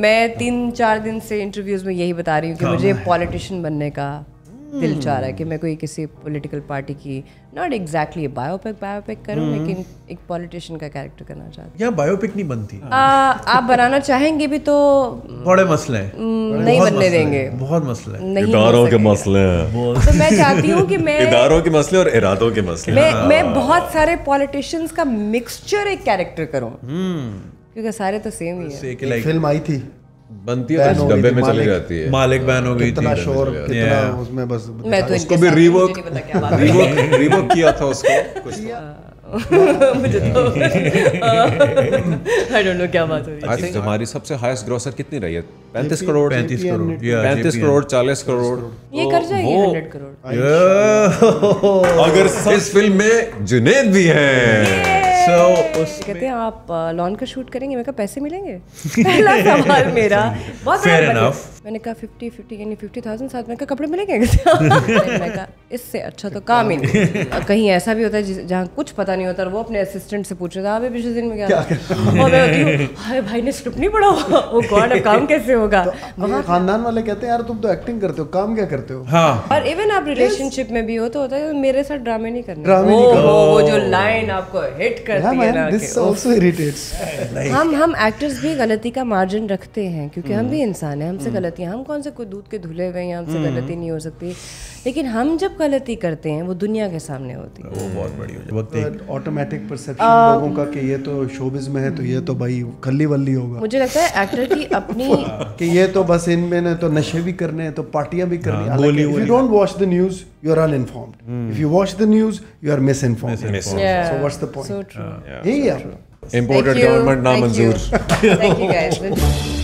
मैं तीन चार दिन से इंटरव्यूज में यही बता रही हूँ कि मुझे पॉलिटिशियन बनने का hmm. दिल चाह रहा है कि मैं कोई किसी पॉलिटिकल पार्टी की नॉट एग्जैक्टली बायोपिक बायोपिक करूँ hmm. लेकिन एक पॉलिटिशियन का कैरेक्टर करना चाहती हूँ बायोपिक नहीं बनती आ, आप बनाना चाहेंगे भी तो बड़े मसले हैं hmm, नहीं बनने देंगे बहुत मसले हैं इदारों के मसले हैं तो मैं चाहती हूँ कि मैं इदारों के मसले और इरादों के मसले मैं मैं बहुत सारे पॉलिटिशियंस का मिक्सचर एक कैरेक्टर करूँ क्योंकि सारे तो सेम ही है एक फिल्म आई थी बनती है तो डब्बे में चली जाती है मालिक बहन हो गई थी इतना शोर कितना उसमें बस मैं तो उसको भी रीवर्क रीवर्क रीवर्क किया था उसको कुछ जुनेद भी है सो उसमें कहते हैं आप लॉन का शूट करेंगे मैं कहा पैसे मिलेंगे पहला सवाल मेरा बहुत फेयर इनफ मैंने कहा फिफ्टी फिफ्टी यानी फिफ्टी थाउजेंड साथ में कपड़े मिलेंगे मैंने कहा इससे अच्छा तो काम ही नहीं कहीं ऐसा भी होता है जहाँ कुछ पता नहीं होता वो अपने असिस्टेंट से पूछ रहा था तो पिछले दिन में क्या, और मैं हाय भाई ने स्क्रिप्ट नहीं पढ़ा वो गॉड oh अब काम कैसे होगा तो वहाँ खानदान वाले कहते हैं यार तुम तो एक्टिंग करते हो काम क्या करते हो हाँ। और इवन आप रिलेशनशिप में भी हो तो होता है मेरे साथ ड्रामे नहीं करना वो जो लाइन आपको हिट करती है हम हम एक्टर्स भी गलती का मार्जिन रखते हैं क्योंकि हम hmm. भी इंसान है हमसे hmm. गलत गलती हम कौन से कोई दूध के धुले हुए हैं हमसे हम्म। गलती नहीं हो सकती लेकिन हम जब गलती करते हैं वो दुनिया के सामने होती है वो बहुत बड़ी वक्त ऑटोमेटिक परसेप्शन लोगों का कि ये तो शोबिज में है तो ये तो भाई खल्ली वल्ली होगा मुझे लगता है एक्टर की अपनी कि ये तो बस इनमें ना तो नशे भी करने हैं तो पार्टियां भी करनी if you don't watch the news you are uninformed if you watch the news you are misinformed so what's the point यही है इम्पोर्टेड गवर्नमेंट ना मंजूर थैंक यू गाइस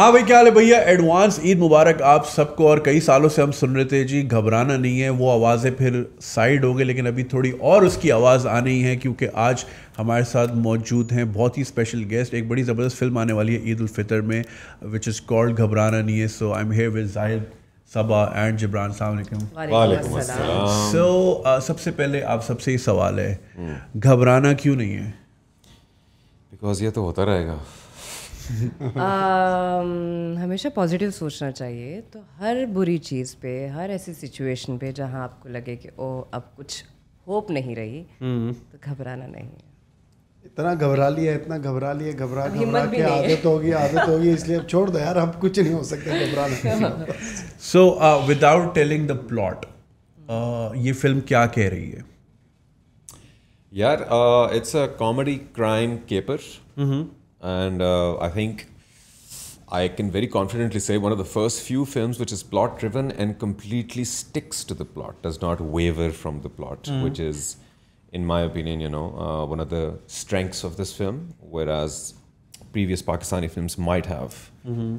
हाँ भाई क्या हाल है भैया एडवांस ईद मुबारक आप सबको और कई सालों से हम सुन रहे थे जी घबराना नहीं है वो आवाज़ें फिर साइड हो गई लेकिन अभी थोड़ी और उसकी आवाज़ आनी है क्योंकि आज हमारे साथ मौजूद हैं बहुत ही स्पेशल गेस्ट एक बड़ी ज़बरदस्त फिल्म आने वाली है ईद उलफ़ितर में विच इज़ कॉल्ड घबराना नहीं है so I am here with Zahid Saba and Jibran so सबसे पहले आप सबसे ही सवाल है घबराना क्यों नहीं है बिकॉज ये तो होता रहेगा Um, हमेशा पॉजिटिव सोचना चाहिए तो हर बुरी चीज़ पे हर ऐसी सिचुएशन पे जहाँ आपको लगे कि ओ अब कुछ होप नहीं रही हम्म। तो घबराना नहीं है इतना घबरा लिया इतना घबरा लिया घबरा घबरा के आदत होगी आदत होगी इसलिए अब छोड़ दो यार अब कुछ नहीं हो सकता घबराना so without telling the plot ये फिल्म क्या कह रही है यार it's a comedy crime caper and uh, I think I can very confidently say one of the first few films which is plot driven and completely sticks to the plot, does not waver from the plot, mm. which is, in my opinion, you know, uh, one of the strengths of this film. Whereas previous Pakistani films might have, mm-hmm.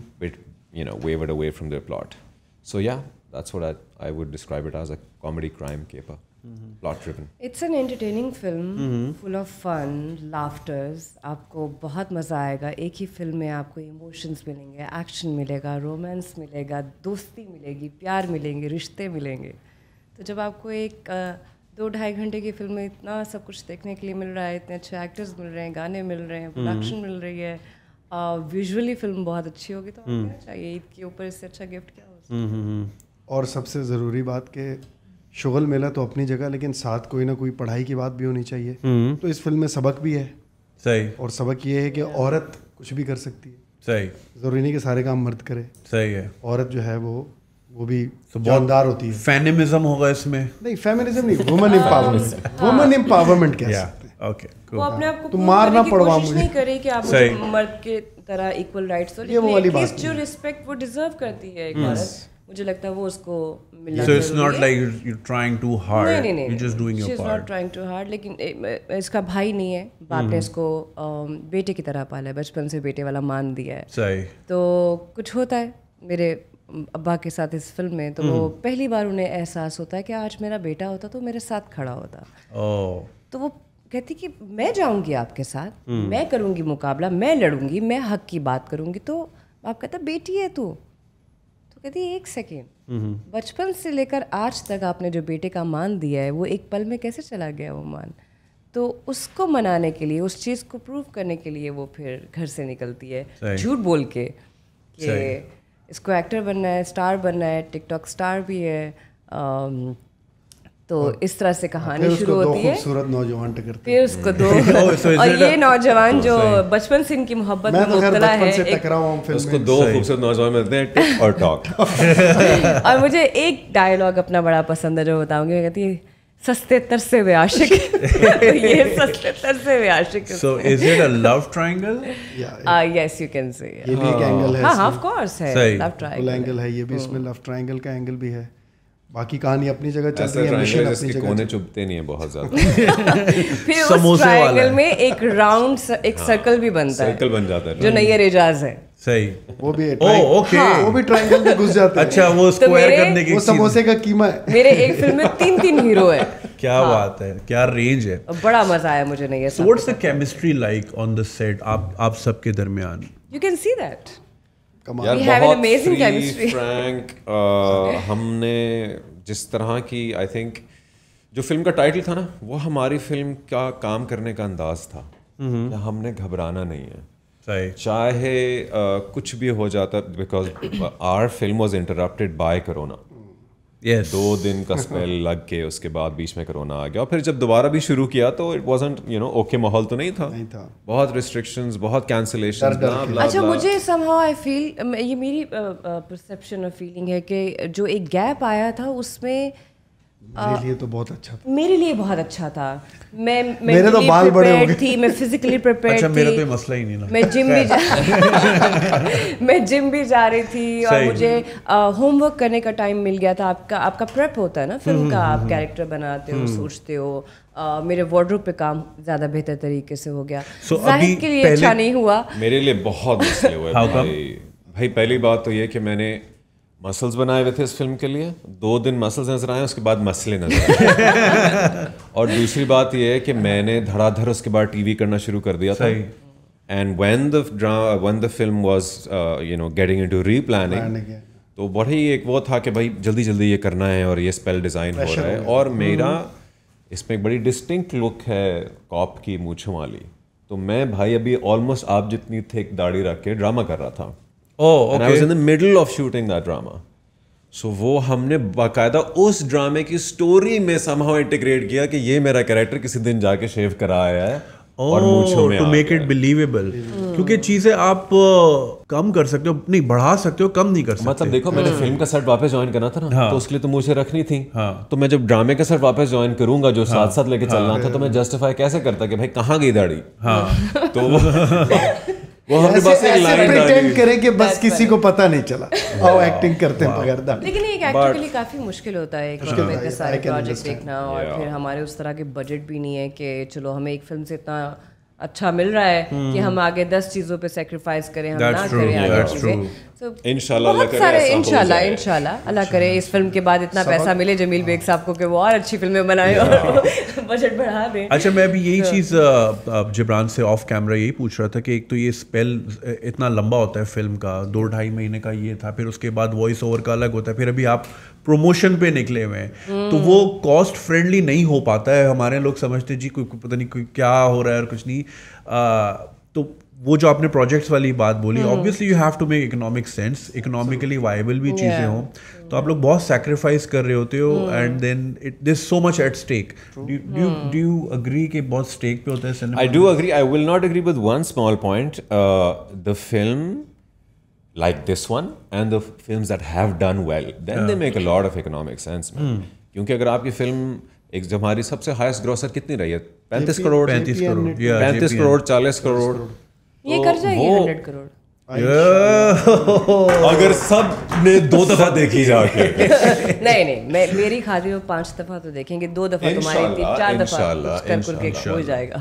you know, wavered away from their plot. So yeah, that's what I, I would describe it as a comedy crime caper. Mm-hmm. Plot driven. It's an entertaining film, mm-hmm. full of fun, laughters. आपको बहुत मज़ा आएगा एक ही film में आपको emotions मिलेंगे action मिलेगा romance मिलेगा दोस्ती मिलेगी प्यार मिलेंगे रिश्ते मिलेंगे तो जब आपको एक दो ढाई घंटे की फिल्म में इतना सब कुछ देखने के लिए मिल रहा है इतने अच्छे एक्टर्स मिल रहे हैं गाने मिल रहे हैं प्रोडक्शन mm-hmm. मिल रही है विजुअली फिल्म बहुत अच्छी होगी तो mm. चाहिए ईद के ऊपर इससे अच्छा गिफ्ट क्या हो सकता है mm-hmm, mm-hmm. और सबसे ज़रूरी बात के शुगल मेला तो अपनी जगह लेकिन साथ कोई ना कोई पढ़ाई की बात भी होनी चाहिए हम्म। तो इस फिल्म में सबक भी है सही और सबक ये है कि औरत कुछ भी कर सकती है सही जरूरी नहीं कि सारे काम मर्द करे सही है औरत जो है वो वो भी तो जानदार होती है फेमिनिज्म होगा इसमें नहीं फेमिनिज्म नहीं वुमेन एम्पावरमेंट वुमेन एम्पावरमेंट कह सकते हैं ओके वो अपने आप को तो मारना पड़वा मुझे नहीं करे कि आप मर्द के तरह इक्वल राइट्स हो ये वो वाली बात जो रिस्पेक्ट वो डिजर्व करती है एक औरत मुझे लगता है वो उसको मिलना so it's not like you trying too hard नहीं नहीं just doing your part not trying too hard लेकिन इसका भाई नहीं है बाप ने hmm. इसको बेटे की तरह पाला है बचपन से बेटे वाला मान दिया है सही तो कुछ होता है मेरे अब्बा के साथ इस फिल्म में तो वो hmm. पहली बार उन्हें एहसास होता है कि आज मेरा बेटा होता तो मेरे साथ खड़ा होता oh. तो वो कहती कि मैं जाऊंगी आपके साथ hmm. मैं करूंगी मुकाबला मैं लड़ूंगी मैं हक की बात करूंगी तो आप कहता बेटी है तू कहती एक सेकेंड हम्म। बचपन से लेकर आज तक आपने जो बेटे का मान दिया है वो एक पल में कैसे चला गया वो मान तो उसको मनाने के लिए उस चीज़ को प्रूव करने के लिए वो फिर घर से निकलती है झूठ बोल के कि इसको एक्टर बनना है स्टार बनना है टिकटॉक स्टार भी है तो हाँ। इस तरह से कहानी शुरू होती है खूबसूरत नौजवान टकरती फिर उसको दो और ये नौजवान तो जो बचपन से इनकी मोहब्बत में तो मुबतला है उसको दो खूबसूरत नौजवान मिलते हैं टिक और टॉक और मुझे एक डायलॉग अपना बड़ा पसंद है जो बताऊंगी मैं कहती सस्ते तर से वे आशिक तो ये सस्ते तर से वे आशिक so is it a love triangle या यस यू कैन से ये भी एक एंगल oh. है हां ऑफ कोर्स है लव ट्रायंगल एंगल है ये भी oh. इसमें लव ट्रायंगल का एंगल भी है बाकी कहानी अपनी जगह चल रही है मिशन अपनी जगह कोने चुभते नहीं है बहुत ज्यादा फिर समोसे वाला में एक राउंड एक हाँ, सर्कल भी बनता सर्कल है सर्कल बन जाता है जो नई एजाज hmm. है सही वो भी ओ ओके oh, हाँ। वो भी ट्रायंगल में घुस जाते हैं अच्छा वो स्क्वायर तो करने की वो समोसे का कीमा है मेरे एक फिल्म में तीन तीन हीरो है क्या हाँ। बात है क्या रेंज है बड़ा मजा आया मुझे नहीं what's the chemistry like on the set आप आप सबके दरमियान यू कैन सी दैट यार बहुत फ्रैंक uh, हमने जिस तरह की आई थिंक जो फिल्म का टाइटल था ना वो हमारी फिल्म का काम करने का अंदाज था mm-hmm. हमने घबराना नहीं है चाहे uh, कुछ भी हो जाता because our film was interrupted by corona yes. दो दिन का स्पेल लग के उसके बाद बीच में कोरोना आ गया और फिर जब दोबारा भी शुरू किया तो it was you know okay माहौल तो नहीं था नहीं था बहुत रिस्ट्रिक्शन बहुत कैंसिलेशन अच्छा मुझे आई फील ये मेरी परसेप्शन और फीलिंग है कि जो एक गैप आया था उसमें मेरे लिए तो बहुत अच्छा था मेरे लिए बहुत अच्छा था मैं मेरे तो बाल बड़े हो गए थी मैं फिजिकली प्रिपेयर्ड अच्छा, थी मेरा तो मसला ही नहीं ना मैं जिम भी जा मैं जिम भी जा रही थी और मुझे होमवर्क करने का टाइम मिल गया था आपका आपका प्रेप होता है ना फिल्म हम्म, का हम्म, आप कैरेक्टर हम्म। बनाते हो सोचते हो Uh, मेरे वार्डरोब पे काम ज़्यादा बेहतर तरीके से हो गया so, अभी के लिए अच्छा नहीं हुआ मेरे लिए बहुत मसले हुए भाई भाई पहली बात तो ये कि मैंने मसल्स बनाए हुए थे इस फिल्म के लिए दो दिन मसल्स नजर आए उसके बाद मसले नजर आए और दूसरी बात यह है कि मैंने धड़ाधड़ उसके बाद टीवी करना शुरू कर दिया था and when the one the film was you know getting replanning तो बड़ा ही एक वो था कि भाई जल्दी जल्दी ये करना है और ये स्पेल डिज़ाइन हो रहा है और हम्म। मेरा इसमें एक बड़ी डिस्टिंक्ट लुक है कॉप की मूछों वाली तो मैं भाई अभी ऑलमोस्ट आप जितनी थे दाढ़ी रख के ड्रामा कर रहा था oh, okay. I was in the middle of shooting that drama. So so, वो हमने बाकायदा उस ड्रामे की स्टोरी में समहाउ इंटीग्रेट किया कि ये मेरा कैरेक्टर किसी दिन जाके शेव करा आया है टू मेक इट बिलीवेबल क्योंकि चीजें आप uh, कम कर सकते हो नहीं बढ़ा सकते हो कम नहीं कर मतलब सकते मतलब देखो मैंने फिल्म hmm. का सेट वापस ज्वाइन करना था ना हाँ। तो उसके लिए तो मुझे रखनी थी हाँ। तो मैं जब ड्रामे का सेट वापस ज्वाइन करूंगा जो हाँ। साथ साथ लेके चलना हाँ। था तो मैं जस्टिफाई कैसे करता कि भाई कहाँ गई दाढ़ी हाँ। तो वो हमने बस एक लाइन डाली करें कि बस किसी को पता नहीं चला और एक्टिंग करते हैं बगैर लेकिन एक एक्टर के लिए काफी मुश्किल होता है सारे प्रोजेक्ट देखना और फिर हमारे उस तरह के बजट भी नहीं है कि चलो हमें एक फिल्म से इतना अच्छा मिल रहा है hmm. कि हम्म। हम आगे दस चीजों पे सेक्रीफाइस करें हम ना करें आगे चीजें so, अल्लाह करे इस फिल्म के बाद इतना पैसा मिले जमील बेग साहब को कि वो और अच्छी फिल्में बनाए और बजट बढ़ा दें अच्छा मैं भी यही चीज़ जबरान से ऑफ कैमरा यही पूछ रहा था कि एक तो ये स्पेल इतना लंबा होता है फिल्म का दो ढाई महीने का ये था फिर उसके बाद वॉइस ओवर का अलग होता है फिर अभी आप प्रमोशन पे निकले हुए हैं हम्म। तो वो कॉस्ट फ्रेंडली नहीं हो पाता है हमारे लोग समझते जी कोई पता नहीं कोई क्या हो रहा है और कुछ नहीं आ, तो वो जो आपने प्रोजेक्ट्स वाली बात बोली obviously you have to make economic sense economically viable भी चीज़ें हों तो आप लोग बहुत सेक्रीफाइस कर रहे होते हो and then it this so much at stake do you agree कि बहुत स्टेक पे होता है I do agree I will not agree with one small point the film like this one and the films that have done well, then yeah. they make a lot of economic sense, man. Hmm. क्योंकि अगर आपकी film एक जो हमारी सबसे highest grocer कितनी रही 35 crore, 35 crore, crore पैंतीस करोड़ चालीस करोड़ ये कर जाएगी हंड्रेड करोड़ अगर सब ने दो दफा देखी जाके नहीं नहीं मैं मेरी खातिर पांच दफा तो देखेंगे दो दफा तुम्हारी चार दफा करके हो जाएगा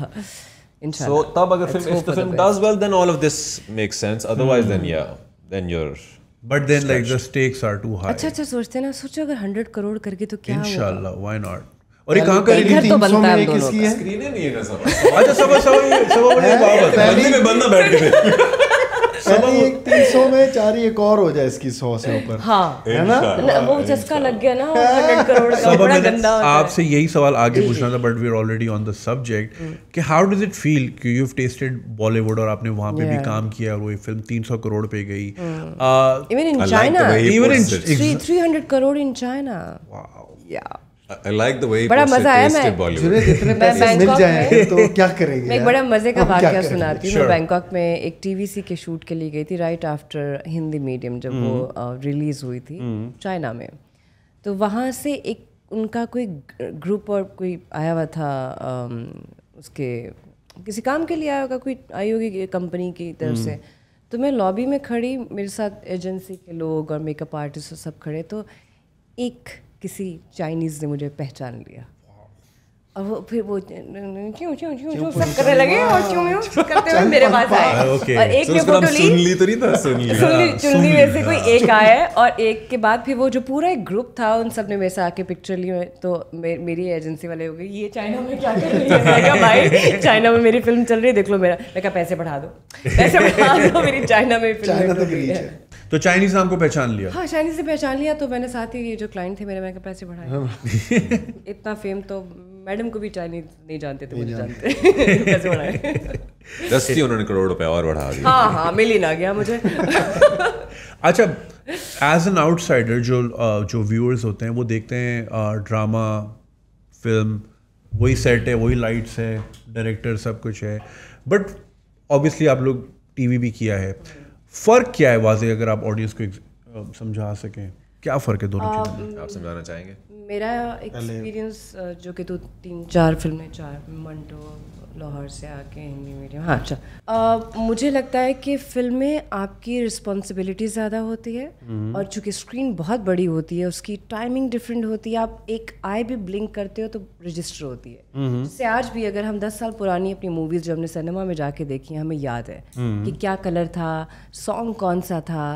So, तब अगर film if the film does well, then all of this makes sense. Otherwise, then yeah. then you're but then like the stakes are too high अच्छा अच्छा सोचते हैं ना सोचो अगर हंड्रेड करोड़ करके तो क्या इंशाल्लाह why नॉट और ये कहाँ का तो बनता है किसकी है स्क्रीनें नहीं है ना सब अच्छा सब सब सब ये में बंदा बैठ के में चार एक और हो जाए इसकी सौ से ऊपर हाँ वो हाँ, लग गया ना हाँ। करोड़ का गंदा आपसे यही सवाल आगे पूछना था but we are already on the subject कि हाउ डज इट फील कि यू हैव टेस्टेड बॉलीवुड और आपने वहाँ पे भी काम किया और वो फिल्म 300 करोड़ पे गई even in China even in 300 crore in China wow yeah I like the way बड़ा मजा आया मैं जितने पैसे मिल जाए तो क्या करेंगे मैं एक बड़ा मजे का वाक्य सुनाती हूँ मैं बैंकॉक में एक टीवीसी के शूट के लिए गई थी राइट आफ्टर हिंदी मीडियम जब वो रिलीज hmm. uh, हुई थी चाइना hmm. में तो वहाँ से एक उनका कोई ग्रुप और कोई आया हुआ था um, उसके किसी काम के लिए आया होगा कोई आई होगी कंपनी की तरफ hmm. से तो मैं लॉबी में खड़ी मेरे साथ एजेंसी के लोग और मेकअप आर्टिस्ट सब खड़े तो एक किसी चाइनीज़ ने मुझे पहचान लिया और वो फिर वो क्यों क्यों क्यों क्यों सब करने लगे हाँ, और क्यों क्यों करते हुए मेरे पास हाँ, आए और एक ने तो फोटो तो ली सुन ली तो नहीं था सुन ली सुन ली हाँ, चुन ली वैसे कोई एक आया और एक के बाद फिर वो जो पूरा एक ग्रुप था उन सब ने मेरे साथ आके पिक्चर ली तो मेरी एजेंसी वाले हो गए ये चाइना में क्या कर रही है भाई चाइना में मेरी फिल्म चल रही है देख लो मेरा मैं कहा पैसे बढ़ा दो पैसे बढ़ा दो मेरी चाइना में फिल्म तो चाइनीज नाम को पहचान लिया हाँ चाइनीज से पहचान लिया तो मैंने साथ ही ये जो क्लाइंट थे मेरे मैं पैसे बढ़ाए हाँ। इतना फेम तो मैडम को भी चाइनीज नहीं जानते थे मुझे जानते दस उन्होंने करोड़ रुपए और बढ़ा दिया हाँ हाँ मिल ही ना गया मुझे अच्छा एज एन आउटसाइडर जो जो व्यूअर्स होते हैं वो देखते हैं ड्रामा फिल्म वही सेट है वही लाइट्स है डायरेक्टर सब कुछ है बट ऑब्वियसली आप लोग टीवी भी किया है फ़र्क क्या है वाजे अगर आप ऑडियंस को समझा सकें क्या फ़र्क है दोनों चीज़ों में आप समझाना चाहेंगे मेरा एक्सपीरियंस जो कि दो तो तीन चार फिल्में चार मंटो लाहौर से आके हिंदी मीडियम हाँ अच्छा मुझे लगता है कि फिल्म में आपकी रिस्पॉन्सिबिलिटी ज़्यादा होती है हम्म। और चूंकि स्क्रीन बहुत बड़ी होती है उसकी टाइमिंग डिफरेंट होती है आप एक आई भी ब्लिंक करते हो तो रजिस्टर होती है हम्म। जिससे आज भी अगर हम दस साल पुरानी अपनी मूवीज़ जो हमने सिनेमा में जाके देखी हमें याद है हम्म। कि क्या कलर था सॉन्ग कौन सा था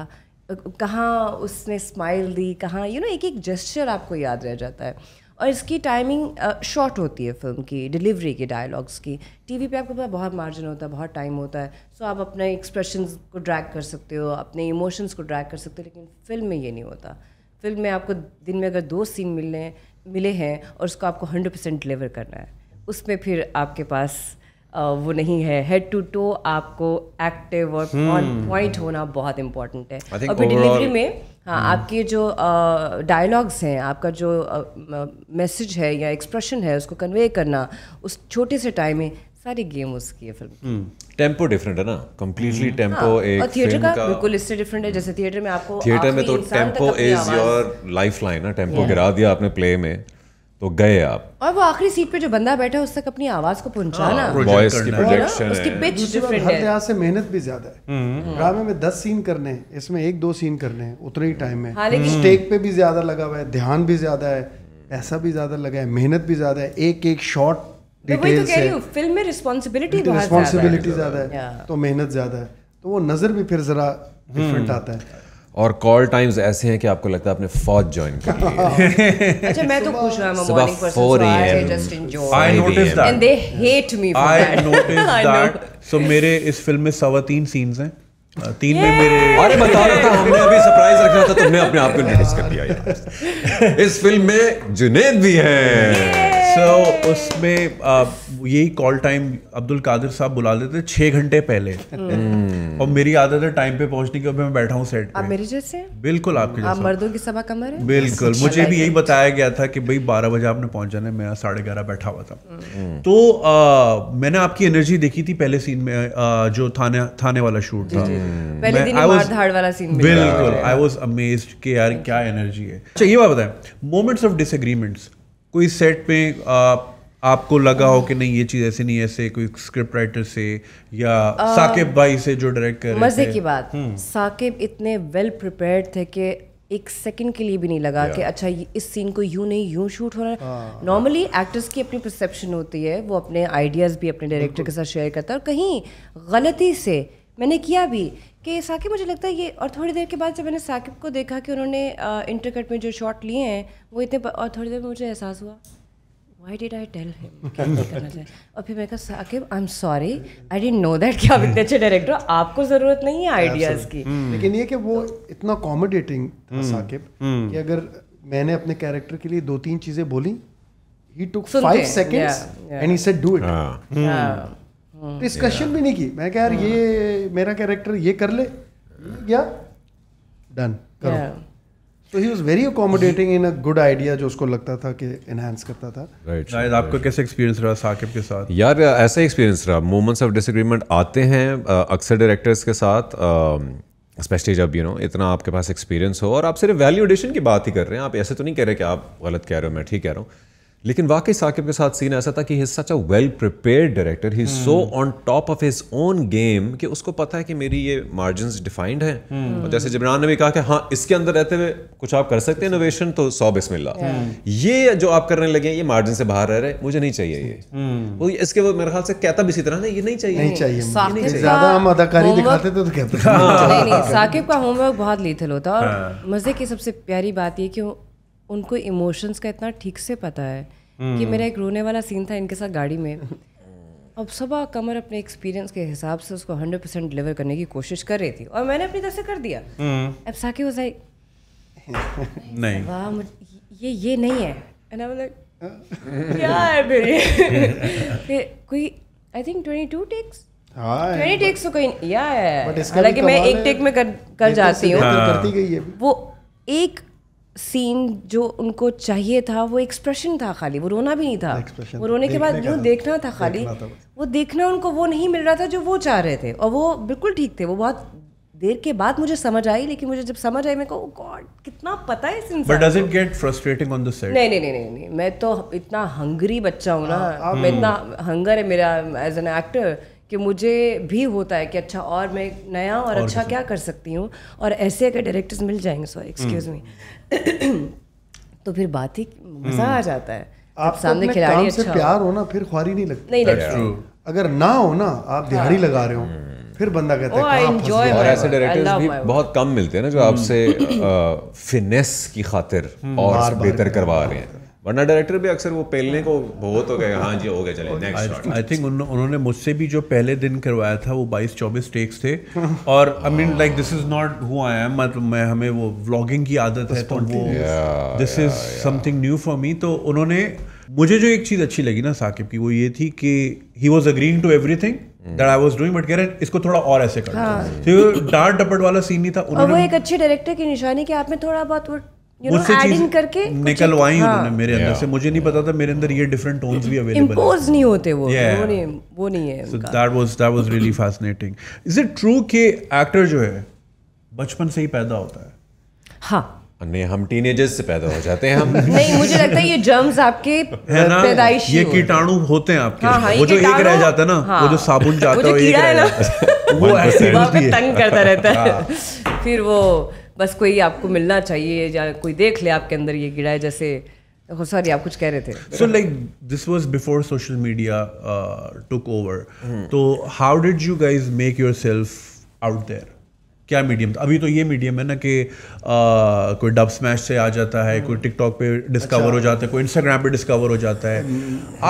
कहाँ उसने स्माइल दी कहाँ यू नो एक एक जेस्चर आपको याद रह जाता है और इसकी टाइमिंग शॉर्ट होती है फिल्म की डिलीवरी की डायलॉग्स की टीवी पे आपको पता बहुत मार्जिन होता है बहुत टाइम होता है सो आप अपने एक्सप्रेशंस को ड्रैग कर सकते हो अपने इमोशंस को ड्रैग कर सकते हो लेकिन फिल्म में ये नहीं होता फिल्म में आपको दिन में अगर दो सीन मिलने मिले हैं और उसको आपको हंड्रेड परसेंट डिलीवर करना है उसमें फिर आपके पास वो नहीं है हेड टू टो आपको एक्टिव और ऑन पॉइंट होना बहुत इम्पोर्टेंट है और फिर डिलीवरी में हाँ hmm. आपके जो डायलॉग्स हैं आपका जो मैसेज है या एक्सप्रेशन है उसको कन्वे करना उस छोटे से टाइम में सारी गेम उसकी है फिल्म टेम्पो डिफरेंट hmm. है ना कम्प्लीटली टेम्पो hmm. हाँ, एक थिएटर का बिल्कुल इससे डिफरेंट है जैसे थिएटर में आपको थिएटर में तो tempo is your lifeline ना टेम्पो गिरा दिया आपने प्ले में तो गए आप और वो आखिरी सीट पे जो बंदा बैठा है उस तक अपनी आवाज को पहुंचाना वॉइस हाँ, की प्रोजेक्शन उसकी पिच डिफरेंट है यहां से मेहनत भी ज्यादा है ड्रामे हम्म। हाँ। में 10 सीन करने हैं इसमें एक दो सीन करने हैं उतने ही टाइम में स्टेक पे भी ज्यादा लगा हुआ है ध्यान भी ज्यादा है पैसा भी ज्यादा लगा है मेहनत भी ज्यादा है एक एक शॉट वही तो कह रही हूँ फिल्म में रिस्पॉन्सिबिलिटी रिस्पॉन्सिबिलिटी ज्यादा है तो मेहनत ज्यादा है तो वो नजर भी फिर जरा डिफरेंट हम्म। आता है और कॉल टाइम्स ऐसे हैं कि आपको लगता है आपने फौज ज्वाइन कर अच्छा मैं तो खुश हूं morning person I just I notice that and they hate me I notice that so मेरे इस फिल्म में सवा तीन सीन्स हैं तीन में मेरे अरे बता रहा था हमने अभी सरप्राइज रखा था तुमने अपने आप को नोटिस कर दिया इस फिल्म में जुनेद भी हैं सो उसमें यही कॉल टाइम अब्दुल कादिर साहब बुला लेते छह घंटे पहले हम्म। और मेरी आदत है टाइम पे पहुंचने की मैं बैठा हूँ सेट आप मेरे जैसे बिल्कुल आपके आप मर्दों की सभा कमर है बिल्कुल अच्छा, मुझे भी यही बताया गया था कि भाई बारह बजे आपने पहुंच जाना मैं साढ़े ग्यारह बैठा हुआ था हम्म। तो मैंने आपकी एनर्जी देखी थी पहले सीन में जो थाने थाने वाला शूट था हम्म। बिल्कुल आई वॉज अमेज के यार क्या एनर्जी है अच्छा ये बात बताए मोमेंट्स ऑफ डिसग्रीमेंट्स कोई सेट पे आप, आपको लगा हो कि नहीं ये चीज़ ऐसे नहीं ऐसे कोई स्क्रिप्ट राइटर से या आ, साकिब भाई से जो डायरेक्ट कर मज़े की बात हम्म। साकिब इतने वेल प्रिपेयर्ड थे कि एक सेकंड के लिए भी नहीं लगा कि अच्छा इस सीन को यूं नहीं यूं शूट हो रहा है नॉर्मली हाँ। एक्टर्स की अपनी परसेप्शन होती है वो अपने आइडियाज़ भी अपने डायरेक्टर के साथ शेयर करता है और कहीं गलती से मैंने किया भी कि साकिब मुझे लगता है ये और थोड़ी देर के बाद जब मैंने साकिब को देखा कि उन्होंने इंटरकट में जो शॉट लिए हैं वो इतने और थोड़ी देर में मुझे एहसास हुआ why did I tell him और फिर मैंने कहा Saqib I am sorry I don't know that कि आप इतने अच्छे डायरेक्टर आपको ज़रूरत नहीं है आइडियाज़ की hmm. लेकिन ये कि वो इतना कॉमोडेटिंग hmm. साकिब hmm. कि अगर मैंने अपने कैरेक्टर के लिए दो तीन चीज़ें बोली he took five seconds and he said do it discussion हम्म। भी नहीं की मैं कह यार ये हम्म। मेरा कैरेक्टर ये कर ले गया डन करो तो he was very accommodating in a good idea जो उसको लगता था कि एनहांस करता था राइट शायद आपका कैसे एक्सपीरियंस रहा साकिब के साथ यार ऐसा एक्सपीरियंस रहा मोमेंट्स ऑफ डिसएग्रीमेंट आते हैं अक्सर डायरेक्टर्स के साथ स्पेशली जब यू नो इतना आपके पास एक्सपीरियंस हो और आप सिर्फ वैल्यू एडिशन की बात ही कर रहे हैं आप ऐसे तो नहीं कह रहे कि आप गलत कह रहे हो मैं ठीक कह रहा हूँ लेकिन वाकई साकिब के साथ सीन ऐसा था कि he such a well prepared director he so on top of his own game कि उसको पता है कि मेरी ये मार्जिन डिफाइंड है hmm. और जैसे जबरान ने भी कहा कि हाँ इसके अंदर रहते हुए कुछ आप कर सकते हैं इनोवेशन तो सौ बिस्मिल्ला yeah. Hmm. ये जो आप करने लगे ये मार्जिन से बाहर रह रहे मुझे नहीं चाहिए ये hmm. वो इसके वो मेरे ख्याल से कहता भी इसी तरह ना ये नहीं चाहिए नहीं चाहिए ज्यादा हम अदाकारी दिखाते तो कहते हाँ। साकिब का होमवर्क बहुत लीथल होता है और हाँ। मजे की सबसे प्यारी बात ये कि उनको इमोशंस का इतना ठीक से पता है कि हम्म। मेरा एक रोने वाला सीन था इनके साथ गाड़ी में अब सबा कमर अपने एक्सपीरियंस के हिसाब से उसको हंड्रेड परसेंट डिलीवर करने की कोशिश कर रही थी और मैंने अपनी तरफ से कर दिया हम्म। अब साके वो लाइक नहीं वाह ये ये नहीं है एंड आई लाइक क्या है मेरे कोई I think twenty two takes twenty takes तो कोई या है हालांकि मैं एक टेक में कर कर तो जाती हूँ वो एक सीन जो उनको चाहिए था वो एक्सप्रेशन था खाली वो रोना भी नहीं था वो रोने के बाद यूँ देखना था खाली वो देखना उनको वो नहीं मिल रहा था जो वो चाह रहे थे और वो बिल्कुल ठीक थे वो बहुत देर के बाद मुझे समझ आई लेकिन मुझे जब समझ आई मैं को गॉड oh कितना पता है इस इंसान but does it get frustrating on the set नहीं नहीं नहीं नहीं मैं तो इतना हंगरी बच्चा हूँ ना हाँ, मैं इतना हंगर hmm. है मेरा एज एन एक्टर कि मुझे भी होता है कि अच्छा और मैं नया और, और अच्छा क्या कर सकती हूँ और ऐसे अगर डायरेक्टर्स मिल जाएंगे सॉरी एक्सक्यूज मी तो फिर बात ही मज़ा हम्म। आ जाता है आप तो सामने खिलाड़ी अच्छा प्यार हो ना फिर ख्वारी नहीं लगती नहीं लगती अगर ना हो ना आप हाँ। दिहाड़ी लगा रहे हो हम्म। फिर बंदा कहता oh, है हाँ, और ऐसे डायरेक्टर्स भी बहुत कम मिलते हैं ना जो हम्म। आपसे फिनेस की खातिर और बेहतर करवा रहे हैं वरना डायरेक्टर भी अक्सर वो पहले को बहुत हो गए हाँ जी हो गया चले नेक्स्ट आई थिंक उन्होंने मुझसे भी जो पहले दिन करवाया था वो 22 24 टेक्स थे और I mean like this is not who I am मतलब मैं हमें वो व्लॉगिंग की आदत है तो वो this is something new for me तो उन्होंने मुझे जो एक चीज़ अच्छी लगी ना साकिब की वो ये थी कि he was agreeing to everything that I was doing but कह रहे हैं इसको थोड़ा और ऐसे कर हाँ। तो डांट डपट वाला सीन नहीं था उन्होंने वो एक अच्छे डायरेक्टर की निशानी कि आप में थोड़ा बहुत वो निकलवाई हाँ। उन्होंने मेरे अंदर से मुझे नहीं पता था मेरे अंदर ये डिफरेंट टोन्स भी अवेलेबल नहीं होते वो वो नहीं वो नहीं है that was that was really fascinating is it true कि एक्टर जो है बचपन से ही पैदा होता है हाँ। नहीं हम टीनेजर्स से पैदा हो जाते हैं हम नहीं मुझे लगता है ये जर्म्स आपके पैदाइश ये कीटाणु होते हैं आपके हाँ, हाँ, वो जो एक रह जाता है ना हाँ, वो जो साबुन जाता है वो ऐसे तंग करता रहता है हाँ। फिर वो बस कोई आपको मिलना चाहिए या कोई देख ले आपके अंदर ये कीड़ा है जैसे सॉरी आप कुछ कह रहे थे so like this was before social media took over तो how did you guys make yourself out there क्या मीडियम था अभी तो ये मीडियम है ना कि कोई डब स्मैश से आ जाता है कोई टिकटॉक पे डिस्कवर अच्छा। हो जाता है कोई इंस्टाग्राम हम्म। पे डिस्कवर हो जाता है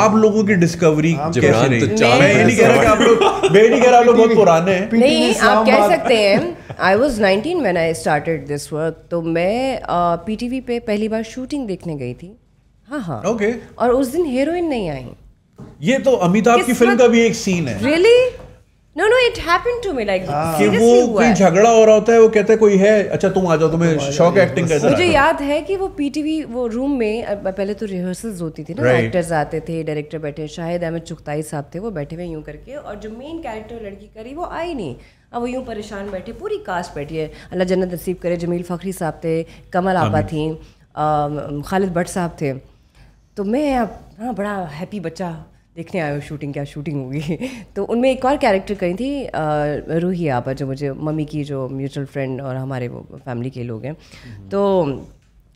आप लोगों की डिस्कवरी कैसे रही तो मैं ये नहीं कह रहा कि आप लोग मैं नहीं कह रहा आप लोग बहुत पुराने हैं नहीं आप कह सकते हैं I was nineteen when I start this work तो मैं पी टी वी पे पहली बार शूटिंग देखने गई थी हाँ हाँ ओके और उस दिन हीरोइन नहीं आई ये तो अमिताभ की फिल्म का भी एक सीन है really no no it happened to me like कि वो कोई झगड़ा हो रहा होता है वो कहते कोई है अच्छा तुम आ जाओ तुम्हें शौक एक्टिंग का मुझे याद है कि वो पीटीवी वो रूम में पहले तो रिहर्सल्स होती थी ना एक्टर्स आते थे डायरेक्टर बैठे शायद अहमद चुगताई साहब थे वो बैठे हुए यूं करके और जो मेन कैरेक्टर लड़की करी वो आई नहीं अब वो यूँ परेशान बैठे पूरी कास्ट बैठी है अल्लाह जन्नत नसीब करे जमील फ़खरी साहब थे कमल आपा थी खालिद भट्ट साहब थे तो मैं अब हाँ बड़ा हैप्पी बच्चा देखने आए हो शूटिंग क्या शूटिंग होगी तो उनमें एक और कैरेक्टर करी थी रूही आपा जो मुझे मम्मी की जो म्यूचुअल फ्रेंड और हमारे वो फैमिली के लोग हैं हम्म। तो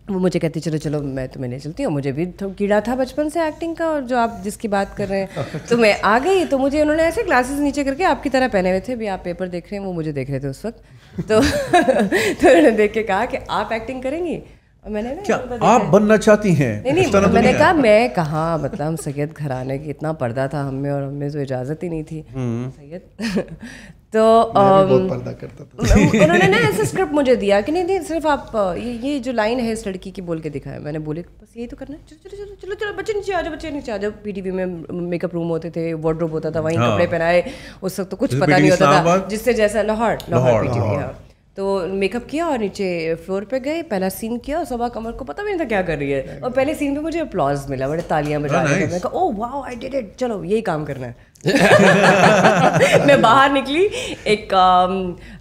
वो मुझे कहती चलो चलो मैं तुम्हें ले चलती हूँ मुझे भी कीड़ा था बचपन से एक्टिंग का और जो आप जिसकी बात कर रहे हैं तो मैं आ गई तो मुझे उन्होंने ऐसे ग्लासेस नीचे करके आपकी तरह पहने हुए थे भी आप पेपर देख रहे हैं वो मुझे देख रहे थे उस वक्त तो तो उन्होंने देख के कहा कि आप एक्टिंग करेंगी मैंने क्या तो आप बनना चाहती हैं नहीं नहीं तो मैंने कहा मैं कहा मतलब हम सैयद घराने की इतना पर्दा था हमें और हमें जो इजाज़त ही नहीं थी हम्म। सैयद तो उन्होंने ना ऐसा स्क्रिप्ट मुझे दिया कि नहीं नहीं सिर्फ आप ये ये जो लाइन है इस लड़की की बोल के दिखाया मैंने बोले बस यही तो करना है चलो चलो चलो चलो बच्चे नीचे आ जाओ बच्चे नीचे आ जाओ पी पीटीवी में मेकअप रूम होते थे वार्ड्रोब होता था वहीं हाँ। कपड़े पहनाए उस वक्त तो कुछ पता नहीं होता था जिससे जैसा लाहौर लाहौर तो मेकअप किया और नीचे फ्लोर पे गए पहला सीन किया और सबा कमर को पता भी नहीं था क्या कर रही है और पहले सीन पे मुझे अप्लॉज मिला बड़े तालियां बजा oh, रहे थे मैंने कहा oh wow I did it चलो यही काम करना है मैं बाहर निकली एक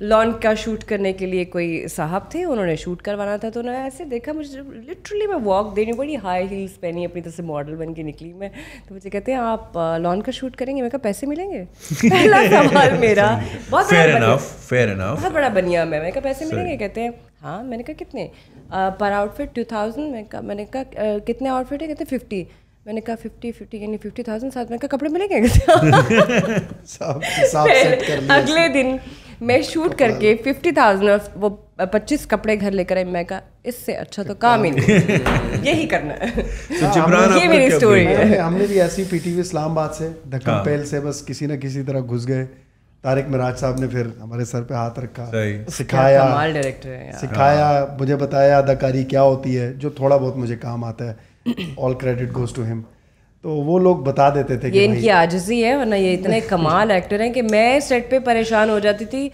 लॉन का शूट करने के लिए कोई साहब थे उन्होंने शूट करवाना था तो उन्होंने ऐसे देखा मुझे लिटरली मैं वॉक देनी बड़ी हाई हील्स पहनी अपनी तरह से मॉडल बन के निकली मैं तो मुझे कहते हैं आप लॉन का शूट करेंगे मैं कहा पैसे मिलेंगे पहला सवाल मेरा बहुत बड़ा बहुत बड़ा बनिया मैं मैं कहा पैसे मिलेंगे कहते हैं हाँ मैंने कहा कितने पर आउटफिट टू थाउजेंड मैं कहा मैंने कहा कितने आउटफिट है कहते फिफ्टी मैंने कहा फिफ्टी फिफ्टी यानी फिफ्टी थाउजेंड साथ में कहा कपड़े मिलेंगे अगले दिन मैं शूट करके फिफ्टी थाउजेंड और वो पच्चीस कपड़े घर लेकर आई मैं कहा इससे अच्छा तो काम ही नहीं यही करना हाँ, तो है आ, ये मेरी स्टोरी है हमने भी ऐसी पी पीटीवी इस्लामाबाद से धक्का हाँ। पेल से बस किसी ना किसी तरह घुस गए तारिक मिराज साहब ने फिर हमारे सर पे हाथ रखा सिखाया डायरेक्टर सिखाया हाँ। मुझे बताया अदाकारी क्या होती है जो थोड़ा बहुत मुझे काम आता है all credit goes to him तो वो लोग बता देते थे कि इनकी आजजी है वरना ये इतने कमाल एक्टर हैं कि मैं सेट पे परेशान हो जाती थी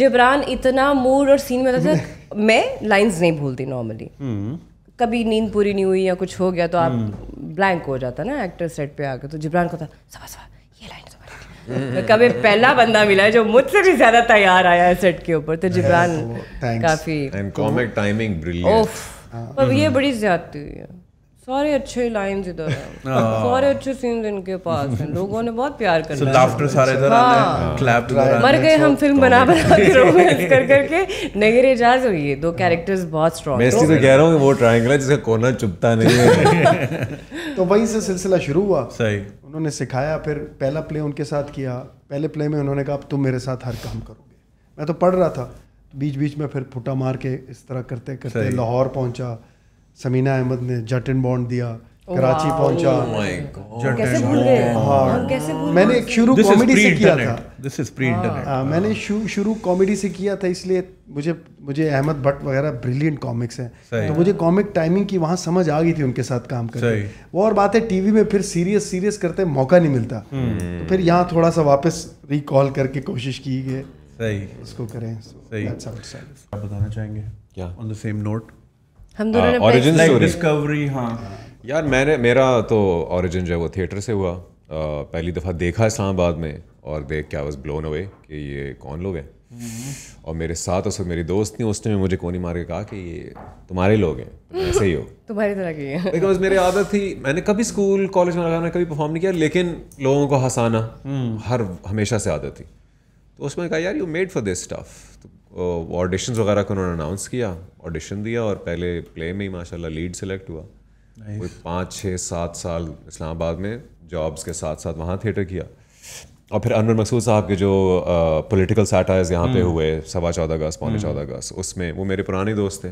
जिबरान इतना मूड और सीन में था मैं लाइंस नहीं भूलती नॉर्मली हम्म। कभी नींद पूरी नहीं हुई या कुछ हो गया तो आप ब्लैंक हम्म। हो जाता ना एक्टर सेट पे आकर तो जिबरान को था सवा सवा ये लाइन कभी पहला बंदा मिला है जो मुझसे भी ज्यादा तैयार आया है सेट के ऊपर तो जिबरान काफी एंड कॉमिक टाइमिंग ब्रिलियंट ये हम्म। बड़ी ज्यादा हुई है सारे अच्छे लाइंस इधर हैं हाँ। सारे अच्छे सीन्स इनके पास हैं लोगों ने बहुत प्यार कर so, लाफ्टर सारे इधर आने क्लैप हाँ। इधर मर गए हम फिल्म बना बना के रोमांस कर कर करके नगीर एजाज हुई है दो कैरेक्टर्स बहुत स्ट्रांग मैं इसी तो कह रहा हूं कि वो ट्रायंगल है जिसका कोना चुभता नहीं है तो वहीं से सिलसिला शुरू हुआ सही उन्होंने सिखाया फिर पहला प्ले उनके साथ किया पहले प्ले में उन्होंने कहा तुम मेरे साथ हर काम करोगे मैं तो पढ़ रहा था बीच बीच में फिर फुटा मार के इस तरह करते करते लाहौर पहुंचा समीना अहमद ने जटन बॉन्ड दिया कराची पहुंचा oh हाँ। मैंने शुरू कॉमेडी से किया था दिस इज प्री इंटरनेट मैंने हाँ। शुरू कॉमेडी से किया था इसलिए मुझे मुझे अहमद भट्ट वगैरह ब्रिलियंट कॉमिक्स हैं तो मुझे कॉमिक टाइमिंग की वहाँ समझ आ गई थी उनके साथ काम करके वो और बात है टीवी में फिर सीरियस सीरियस करते मौका नहीं मिलता हम्म। तो फिर यहाँ थोड़ा सा वापस रिकॉल करके कोशिश की गई उसको करें सही बताना चाहेंगे क्या ऑन द सेम नोट हम दोनों हाँ, ने डिस्कवरी हाँ यार मैंने मेरा तो ओरिजिन जो है वो थिएटर से हुआ पहली दफ़ा देखा इस्लामाबाद में और देख क्या वॉज ब्लोन अवे कि ये कौन लोग हैं हम्म। और मेरे साथ उस मेरी दोस्त थी उसने मुझे कोनी मार के कहा कि ये तुम्हारे लोग हैं ऐसे ही हो तुम्हारी तरह की है बिकॉज मेरी आदत थी मैंने कभी स्कूल कॉलेज में लगाना कभी परफॉर्म नहीं किया लेकिन लोगों को हंसाना हम्म। हर हमेशा से आदत थी तो उसमें कहा यार you made for this stuff audition वगैरह को उन्होंने अनाउंस किया ऑडिशन दिया और पहले प्ले में ही माशाल्लाह लीड सेलेक्ट हुआ कोई पाँच छः सात साल इस्लामाबाद में जॉब्स के साथ साथ वहाँ थिएटर किया और फिर अनवर मकसूद साहब के जो पॉलिटिकल सैटायर्स यहाँ पे हम्म। हुए सवा चौदह अगस्त पौने हम्म। चौदह अगस्त उसमें वो मेरे पुराने दोस्त थे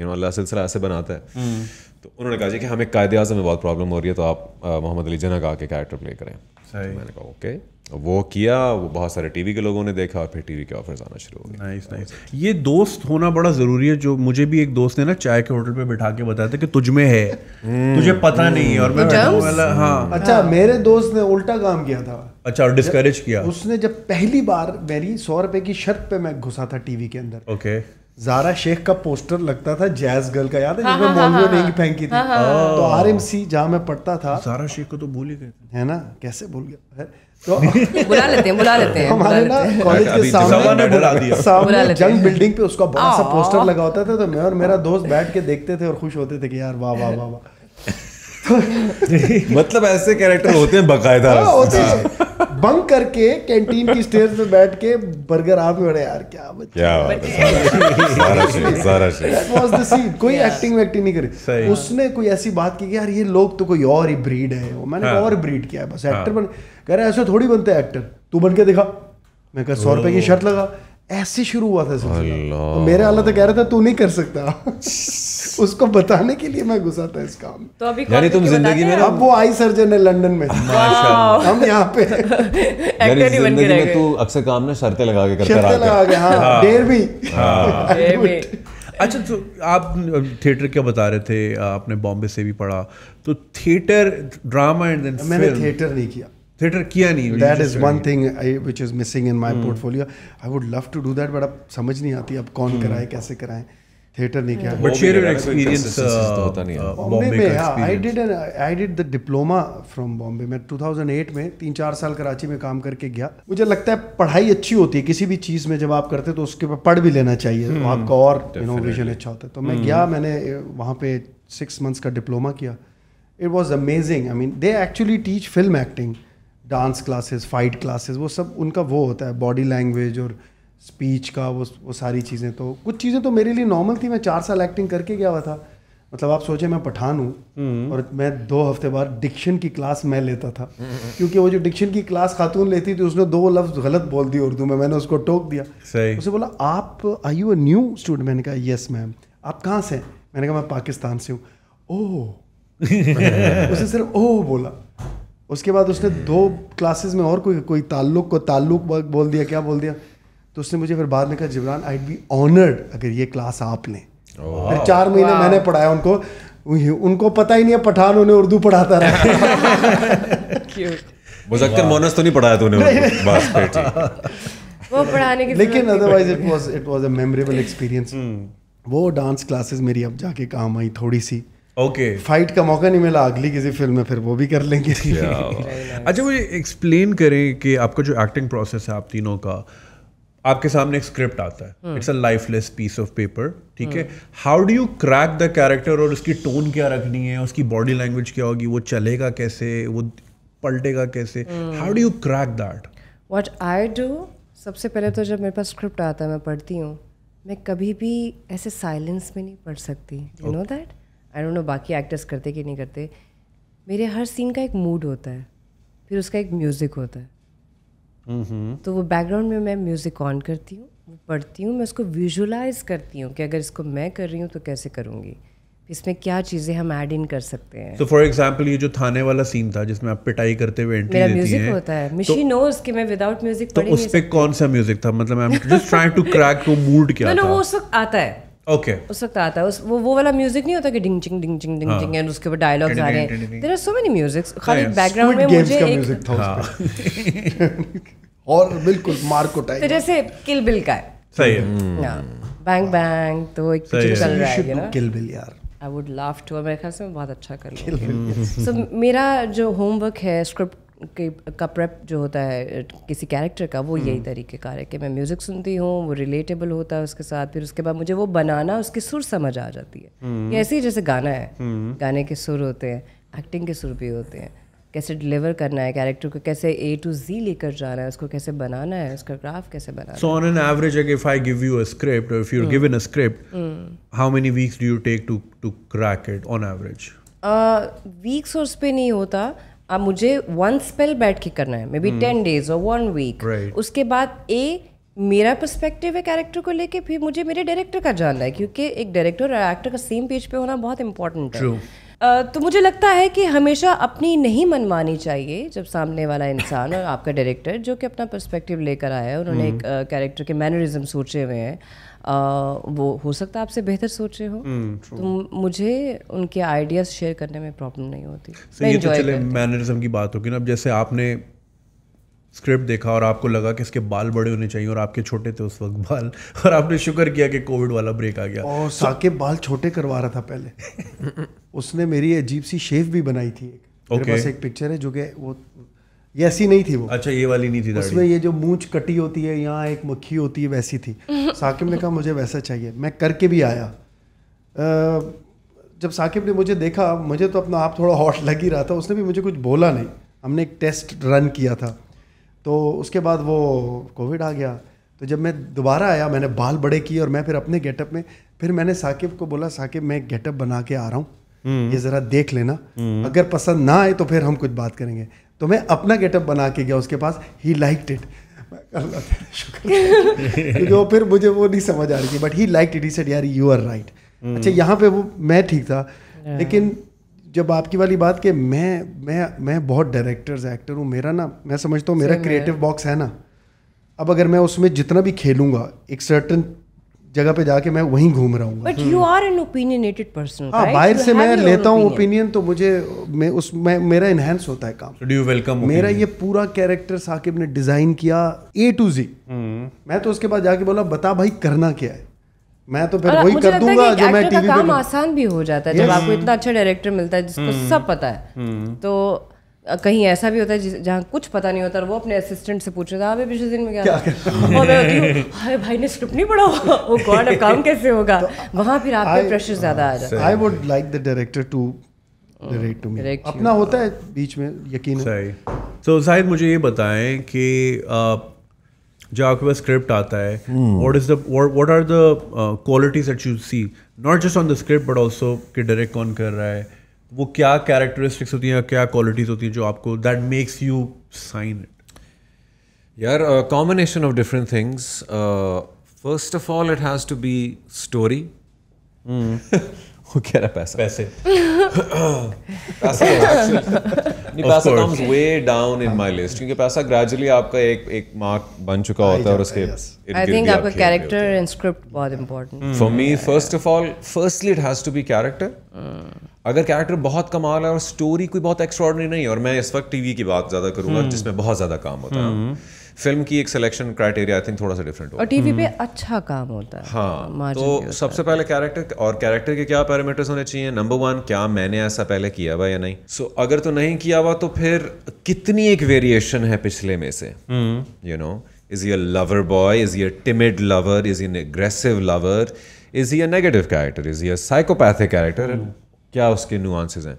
यू नो अल्लाह सिलसिला ऐसे बनाता है हम्म। तो उन्होंने कहा कि हमें कायदे अजम में बहुत प्रॉब्लम हो रही है तो आप मोहम्मद अली जना का आके कैरेक्टर प्ले करें तो मैंने कहा ओके वो किया वो बहुत सारे टीवी के लोगों ने देखा और फिर टीवी के ऑफर्स आना शुरू हो गए नाइस नाइस ये दोस्त होना बड़ा ज़रूरी है जो मुझे भी एक दोस्त ने ना चाय के होटल पे बिठा के बताया था कि तुझ में है हम्म। तुझे पता नहीं है और मैं वाला हाँ हम्म। अच्छा मेरे दोस्त ने उल्टा काम किया था अच्छा डिस्करेज किया उसने जब पहली बार मेरी सौ रुपए की शर्त पे मैं घुसा था टीवी के अंदर ओके जारा शेख का पोस्टर लगता था जैज गर्ल का याद है जिसमें मौलवियों ने फेंकी थी हाँ, हाँ, हाँ। तो आरएमसी जहाँ मैं पढ़ता था जारा शेख को तो भूल ही गए है ना कैसे भूल गया है तो बुला लेते हैं बुला लेते हैं हमारे ना कॉलेज के सामने सामने जंग बिल्डिंग पे उसका बड़ा सा पोस्टर लगा होता था तो मैं और मेरा दोस्त बैठ के देखते थे और खुश होते थे कि यार वाह वाह वाह वाह मतलब ऐसे कैरेक्टर होते हैं बकायदा हाँ, होते हैं हाँ। बंक करके कैंटीन की स्टेज पे बैठ के बर्गर आप बड़े यार क्या बच्चे कोई एक्टिंग वैक्टिंग नहीं करी उसने कोई ऐसी बात की कि यार ये लोग तो कोई और ही ब्रीड है मैंने हाँ। और ब्रीड किया है बस एक्टर बन कह रहा ऐसे थोड़ी बनते हैं एक्टर तू बन के दिखा मैं कहा सौ रुपए की शर्ट लगा ऐसे शुरू हुआ था सिलसिला तो मेरे अल्लाह तो कह रहा था तू नहीं कर सकता उसको बताने के लिए मैं घुसा था इस काम तो अभी यानी तुम जिंदगी में अब वो आई सर्जन है लंदन में हम यहाँ पे यानी जिंदगी में तू अक्सर काम ना शर्ते लगा के करता रहा लगा के हाँ, हाँ।, हाँ देर भी अच्छा तो आप थिएटर क्या बता रहे थे आपने बॉम्बे से भी पढ़ा तो थिएटर ड्रामा एंड मैंने थिएटर नहीं किया थिएटर किया नहीं that is one thing I which is missing in my portfolio I would love to do that but अब समझ नहीं आती अब कौन hmm. कराए कैसे कराए थिएटर तो नहीं किया but share your experience Bombay में I did I did the diploma from Bombay मैं 2008 में तीन चार साल कराची में काम करके गया मुझे लगता है पढ़ाई अच्छी होती है किसी भी चीज़ में जब आप करते तो उसके ऊपर पढ़ भी लेना चाहिए तो hmm. आपका और यू नो विजन अच्छा होता है तो मैं hmm. गया मैंने वहाँ पे सिक्स मंथ्स का डिप्लोमा किया it was amazing I mean they actually teach film acting dance classes fight classes वो सब उनका वो होता है बॉडी लैंग्वेज और स्पीच का वो वो सारी चीज़ें तो कुछ चीज़ें तो मेरे लिए नॉर्मल थी मैं चार साल एक्टिंग करके गया हुआ था मतलब आप सोचे मैं पठान हूँ हम्म। और मैं दो हफ्ते बाद डिक्शन की क्लास मैं लेता था क्योंकि वो जो डिक्शन की क्लास खातून लेती थी उसने दो लफ्ज़ गलत बोल दिए उर्दू में मैंने उसको टोक दिया सही उसे बोला आप I you a new student मैंने कहा येस मैम आप कहाँ से मैंने कहा मैं पाकिस्तान से हूँ ओह उसे सिर्फ ओह बोला उसके बाद उसने दो क्लासेस में और कोई कोई ताल्लुक को ताल्लुक बोल दिया क्या बोल दिया तो उसने मुझे फिर बाद में कहा जिबरान आई बी ऑनर्ड अगर ये क्लास आप लें फिर चार महीने मैंने पढ़ाया उनको उनको पता ही नहीं है पठान उन्हें उर्दू पढ़ाता रहा मुजक्कर मोनस तो नहीं पढ़ाया तूने वो पढ़ाने के लेकिन otherwise it was it was a memorable experience वो डांस क्लासेस मेरी अब जाके काम आई थोड़ी सी ओके okay. फाइट का मौका नहीं मिला अगली किसी फिल्म में फिर वो भी कर लेंगे अच्छा मुझे एक्सप्लेन करें कि आपका जो एक्टिंग प्रोसेस है आप तीनों का आपके सामने एक स्क्रिप्ट आता है it's a lifeless piece of paper ठीक है how do you crack the character और उसकी टोन क्या रखनी है उसकी बॉडी लैंग्वेज क्या होगी वो चलेगा कैसे वो पलटेगा कैसे how do you crack that what I do सबसे पहले तो जब मेरे पास स्क्रिप्ट आता है मैं पढ़ती हूँ मैं कभी भी ऐसे साइलेंस में नहीं पढ़ सकती you know that I don't know बाकी एक्टर्स करते कि नहीं करते मेरे हर सीन का एक मूड होता है फिर उसका एक म्यूज़िक होता है mm-hmm. तो वो बैकग्राउंड में मैं म्यूज़िक ऑन करती हूँ वो पढ़ती हूँ मैं उसको विजुलाइज करती हूँ कि अगर इसको मैं कर रही हूँ तो कैसे करूँगी इसमें क्या चीज़ें हम ऐड इन कर सकते हैं तो फॉर एग्जाम्पल ये जो थाने वाला सीन था जिसमें आप पिटाई करते हुए एंट्री मेरा म्यूजिक होता है मिशी तो, नोज कि मैं विदाउट म्यूजिक तो उस पर कौन सा म्यूजिक था मतलब I am just trying to crack वो मूड क्या था नो वो उस वक्त आता है ओके okay. उस वक्त आता है वो वो वाला म्यूजिक नहीं होता कि डिंग चिंग डिंग चिंग डिंग चिंग एंड उसके ऊपर डायलॉग्स आ रहे हैं there are so many musics खाली बैकग्राउंड में मुझे एक म्यूजिक था हाँ। और बिल्कुल मार्को टाइप तो जैसे किल बिल का है सही है बैंग hmm. Bang hmm. हाँ। तो एक पिक्चर चल रहा है यू नो किल बिल यार I would love to America से बहुत अच्छा कर लूं सो मेरा जो होमवर्क है स्क्रिप्ट के का प्रेप जो होता है किसी कैरेक्टर का वो hmm. यही तरीके का है कि मैं म्यूज़िक सुनती हूँ वो रिलेटेबल होता है उसके साथ फिर उसके बाद मुझे वो बनाना उसकी सुर समझ आ जाती है hmm. ऐसे ही जैसे गाना है hmm. गाने के सुर होते हैं एक्टिंग के सुर भी होते हैं कैसे डिलीवर करना है कैरेक्टर को कैसे ए टू जी लेकर जाना है उसको कैसे बनाना है उसका ग्राफ कैसे बनाना so on an average if I give you a script if you given a script how many weeks do you take to to crack it on average weeks और उस पर नहीं होता अब मुझे वन स्पेल बैठ के करना है मे बी टेन डेज और वन वीक उसके बाद ए मेरा पर्सपेक्टिव है कैरेक्टर को लेके फिर मुझे मेरे डायरेक्टर का जानना है क्योंकि एक डायरेक्टर और एक्टर का सेम पेज पे होना बहुत इंपॉर्टेंट है Uh, तो मुझे लगता है कि हमेशा अपनी नहीं मनमानी चाहिए जब सामने वाला इंसान और आपका डायरेक्टर जो कि अपना पर्सपेक्टिव लेकर आया है उन्होंने hmm. एक कैरेक्टर uh, के मैनरिज्म सोचे हुए हैं वो हो सकता है आपसे बेहतर सोच रहे हो हम्म, तो मुझे उनके आइडियाज़ शेयर करने में प्रॉब्लम नहीं होती ये तो चले मैनरिज्म की बात होगी ना अब जैसे आपने स्क्रिप्ट देखा और आपको लगा कि इसके बाल बड़े होने चाहिए और आपके छोटे थे उस वक्त बाल और आपने शुक्र किया कि कोविड वाला ब्रेक आ गया और साकिब बाल छोटे करवा रहा था पहले उसने मेरी अजीब सी शेव भी बनाई थी एक okay. एक पिक्चर है जो कि वो ऐसी नहीं थी वो अच्छा ये वाली नहीं थी उसमें ये जो मूंछ कटी होती है यहाँ एक मक्खी होती है वैसी थी साकिब ने कहा मुझे वैसा चाहिए मैं करके भी आया जब साकिब ने मुझे देखा मुझे तो अपना आप थोड़ा हॉट लग ही रहा था उसने भी मुझे कुछ बोला नहीं हमने एक टेस्ट रन किया था तो उसके बाद वो कोविड आ गया तो जब मैं दोबारा आया मैंने बाल बड़े किए और मैं फिर अपने गेटअप में फिर मैंने साकिब को बोला साकिब मैं गेटअप बना के आ रहा हूँ हम्म। ये ज़रा देख लेना हम्म। अगर पसंद ना आए तो फिर हम कुछ बात करेंगे तो मैं अपना गेटअप बना के गया उसके पास ही लाइक इट क्योंकि वो फिर मुझे वो नहीं समझ आ रही थी but he like it he said यार यू आर राइट अच्छा यहाँ पे वो मैं ठीक था yeah. लेकिन जब आपकी वाली बात कि मैं मैं मैं बहुत डायरेक्टर्स एक्टर हूँ मेरा ना मैं समझता हूँ मेरा क्रिएटिव बॉक्स है ना अब अगर मैं उसमें जितना भी खेलूंगा एक सर्टन जगह पे जाके मैं वहीं घूम रहा हूँ but you are an opinionated person हाँ बाहर से मैं लेता हूँ ओपिनियन तो मुझे मैं उस मैं मेरा इनहेंस होता है काम डू यू वेलकम मेरा ये पूरा कैरेक्टर साकिब ने डिजाइन किया ए टू जी मैं तो उसके बाद जाके बोला बता भाई करना क्या है मैं तो फिर वही कर दूंगा जो मैं टीवी पे काम आसान भी हो जाता है जब आपको इतना अच्छा डायरेक्टर मिलता है जिसको हम्म। सब पता है हम्म। तो कहीं ऐसा भी होता है जहाँ कुछ पता नहीं होता और वो अपने असिस्टेंट से पूछ रहे थे हाँ, अभी पिछले दिन में क्या, क्या और मैं होती हाँ, भाई ने स्क्रिप्ट नहीं पढ़ा वो गॉड oh अब काम कैसे होगा तो वहाँ फिर आप प्रेशर ज़्यादा आ जाता है I would like the director to direct to me अपना होता है बीच में यकीन सही तो शायद मुझे ये बताएं कि जो आपके पास स्क्रिप्ट आता है what is the what are the qualities that you see not just on the script but also कि डायरेक्ट कौन कर रहा है वो क्या कैरेक्टरिस्टिक्स होती हैं क्या क्वालिटीज़ होती हैं जो आपको that makes you sign it यार combination of different things first of all it has to be story वो रहा पैसा पैसे पैसा नहीं पैसा comes way down in my list क्योंकि पैसा ग्रेजुअली आपका एक एक मार्क बन चुका होता है और उसके आई थिंक आपका कैरेक्टर एंड स्क्रिप्ट बहुत important for me first of all firstly it has to be character अगर कैरेक्टर बहुत कमाल है और स्टोरी कोई बहुत एक्स्ट्रॉडनरी नहीं है और मैं इस वक्त टीवी की बात ज़्यादा करूंगा हम्म। जिसमें बहुत ज़्यादा काम होता है फिल्म हम्म। की एक सिलेक्शन क्राइटेरिया आई थिंक थोड़ा सा डिफरेंट होगा और टीवी पे हम्म। अच्छा काम होता है हाँ तो सबसे पहले कैरेक्टर और कैरेक्टर के क्या पैरामीटर्स होने चाहिए नंबर वन क्या मैंने ऐसा पहले किया हुआ या नहीं सो so, अगर तो नहीं किया हुआ तो फिर कितनी एक वेरिएशन है पिछले में से यू नो इज ये लवर बॉय इज ये टिमिड लवर इज ये एग्रेसिव लवर इज ये नेगेटिव कैरेक्टर इज ये साइकोपैथिक कैरेक्टर क्या उसके नुआंसेस हैं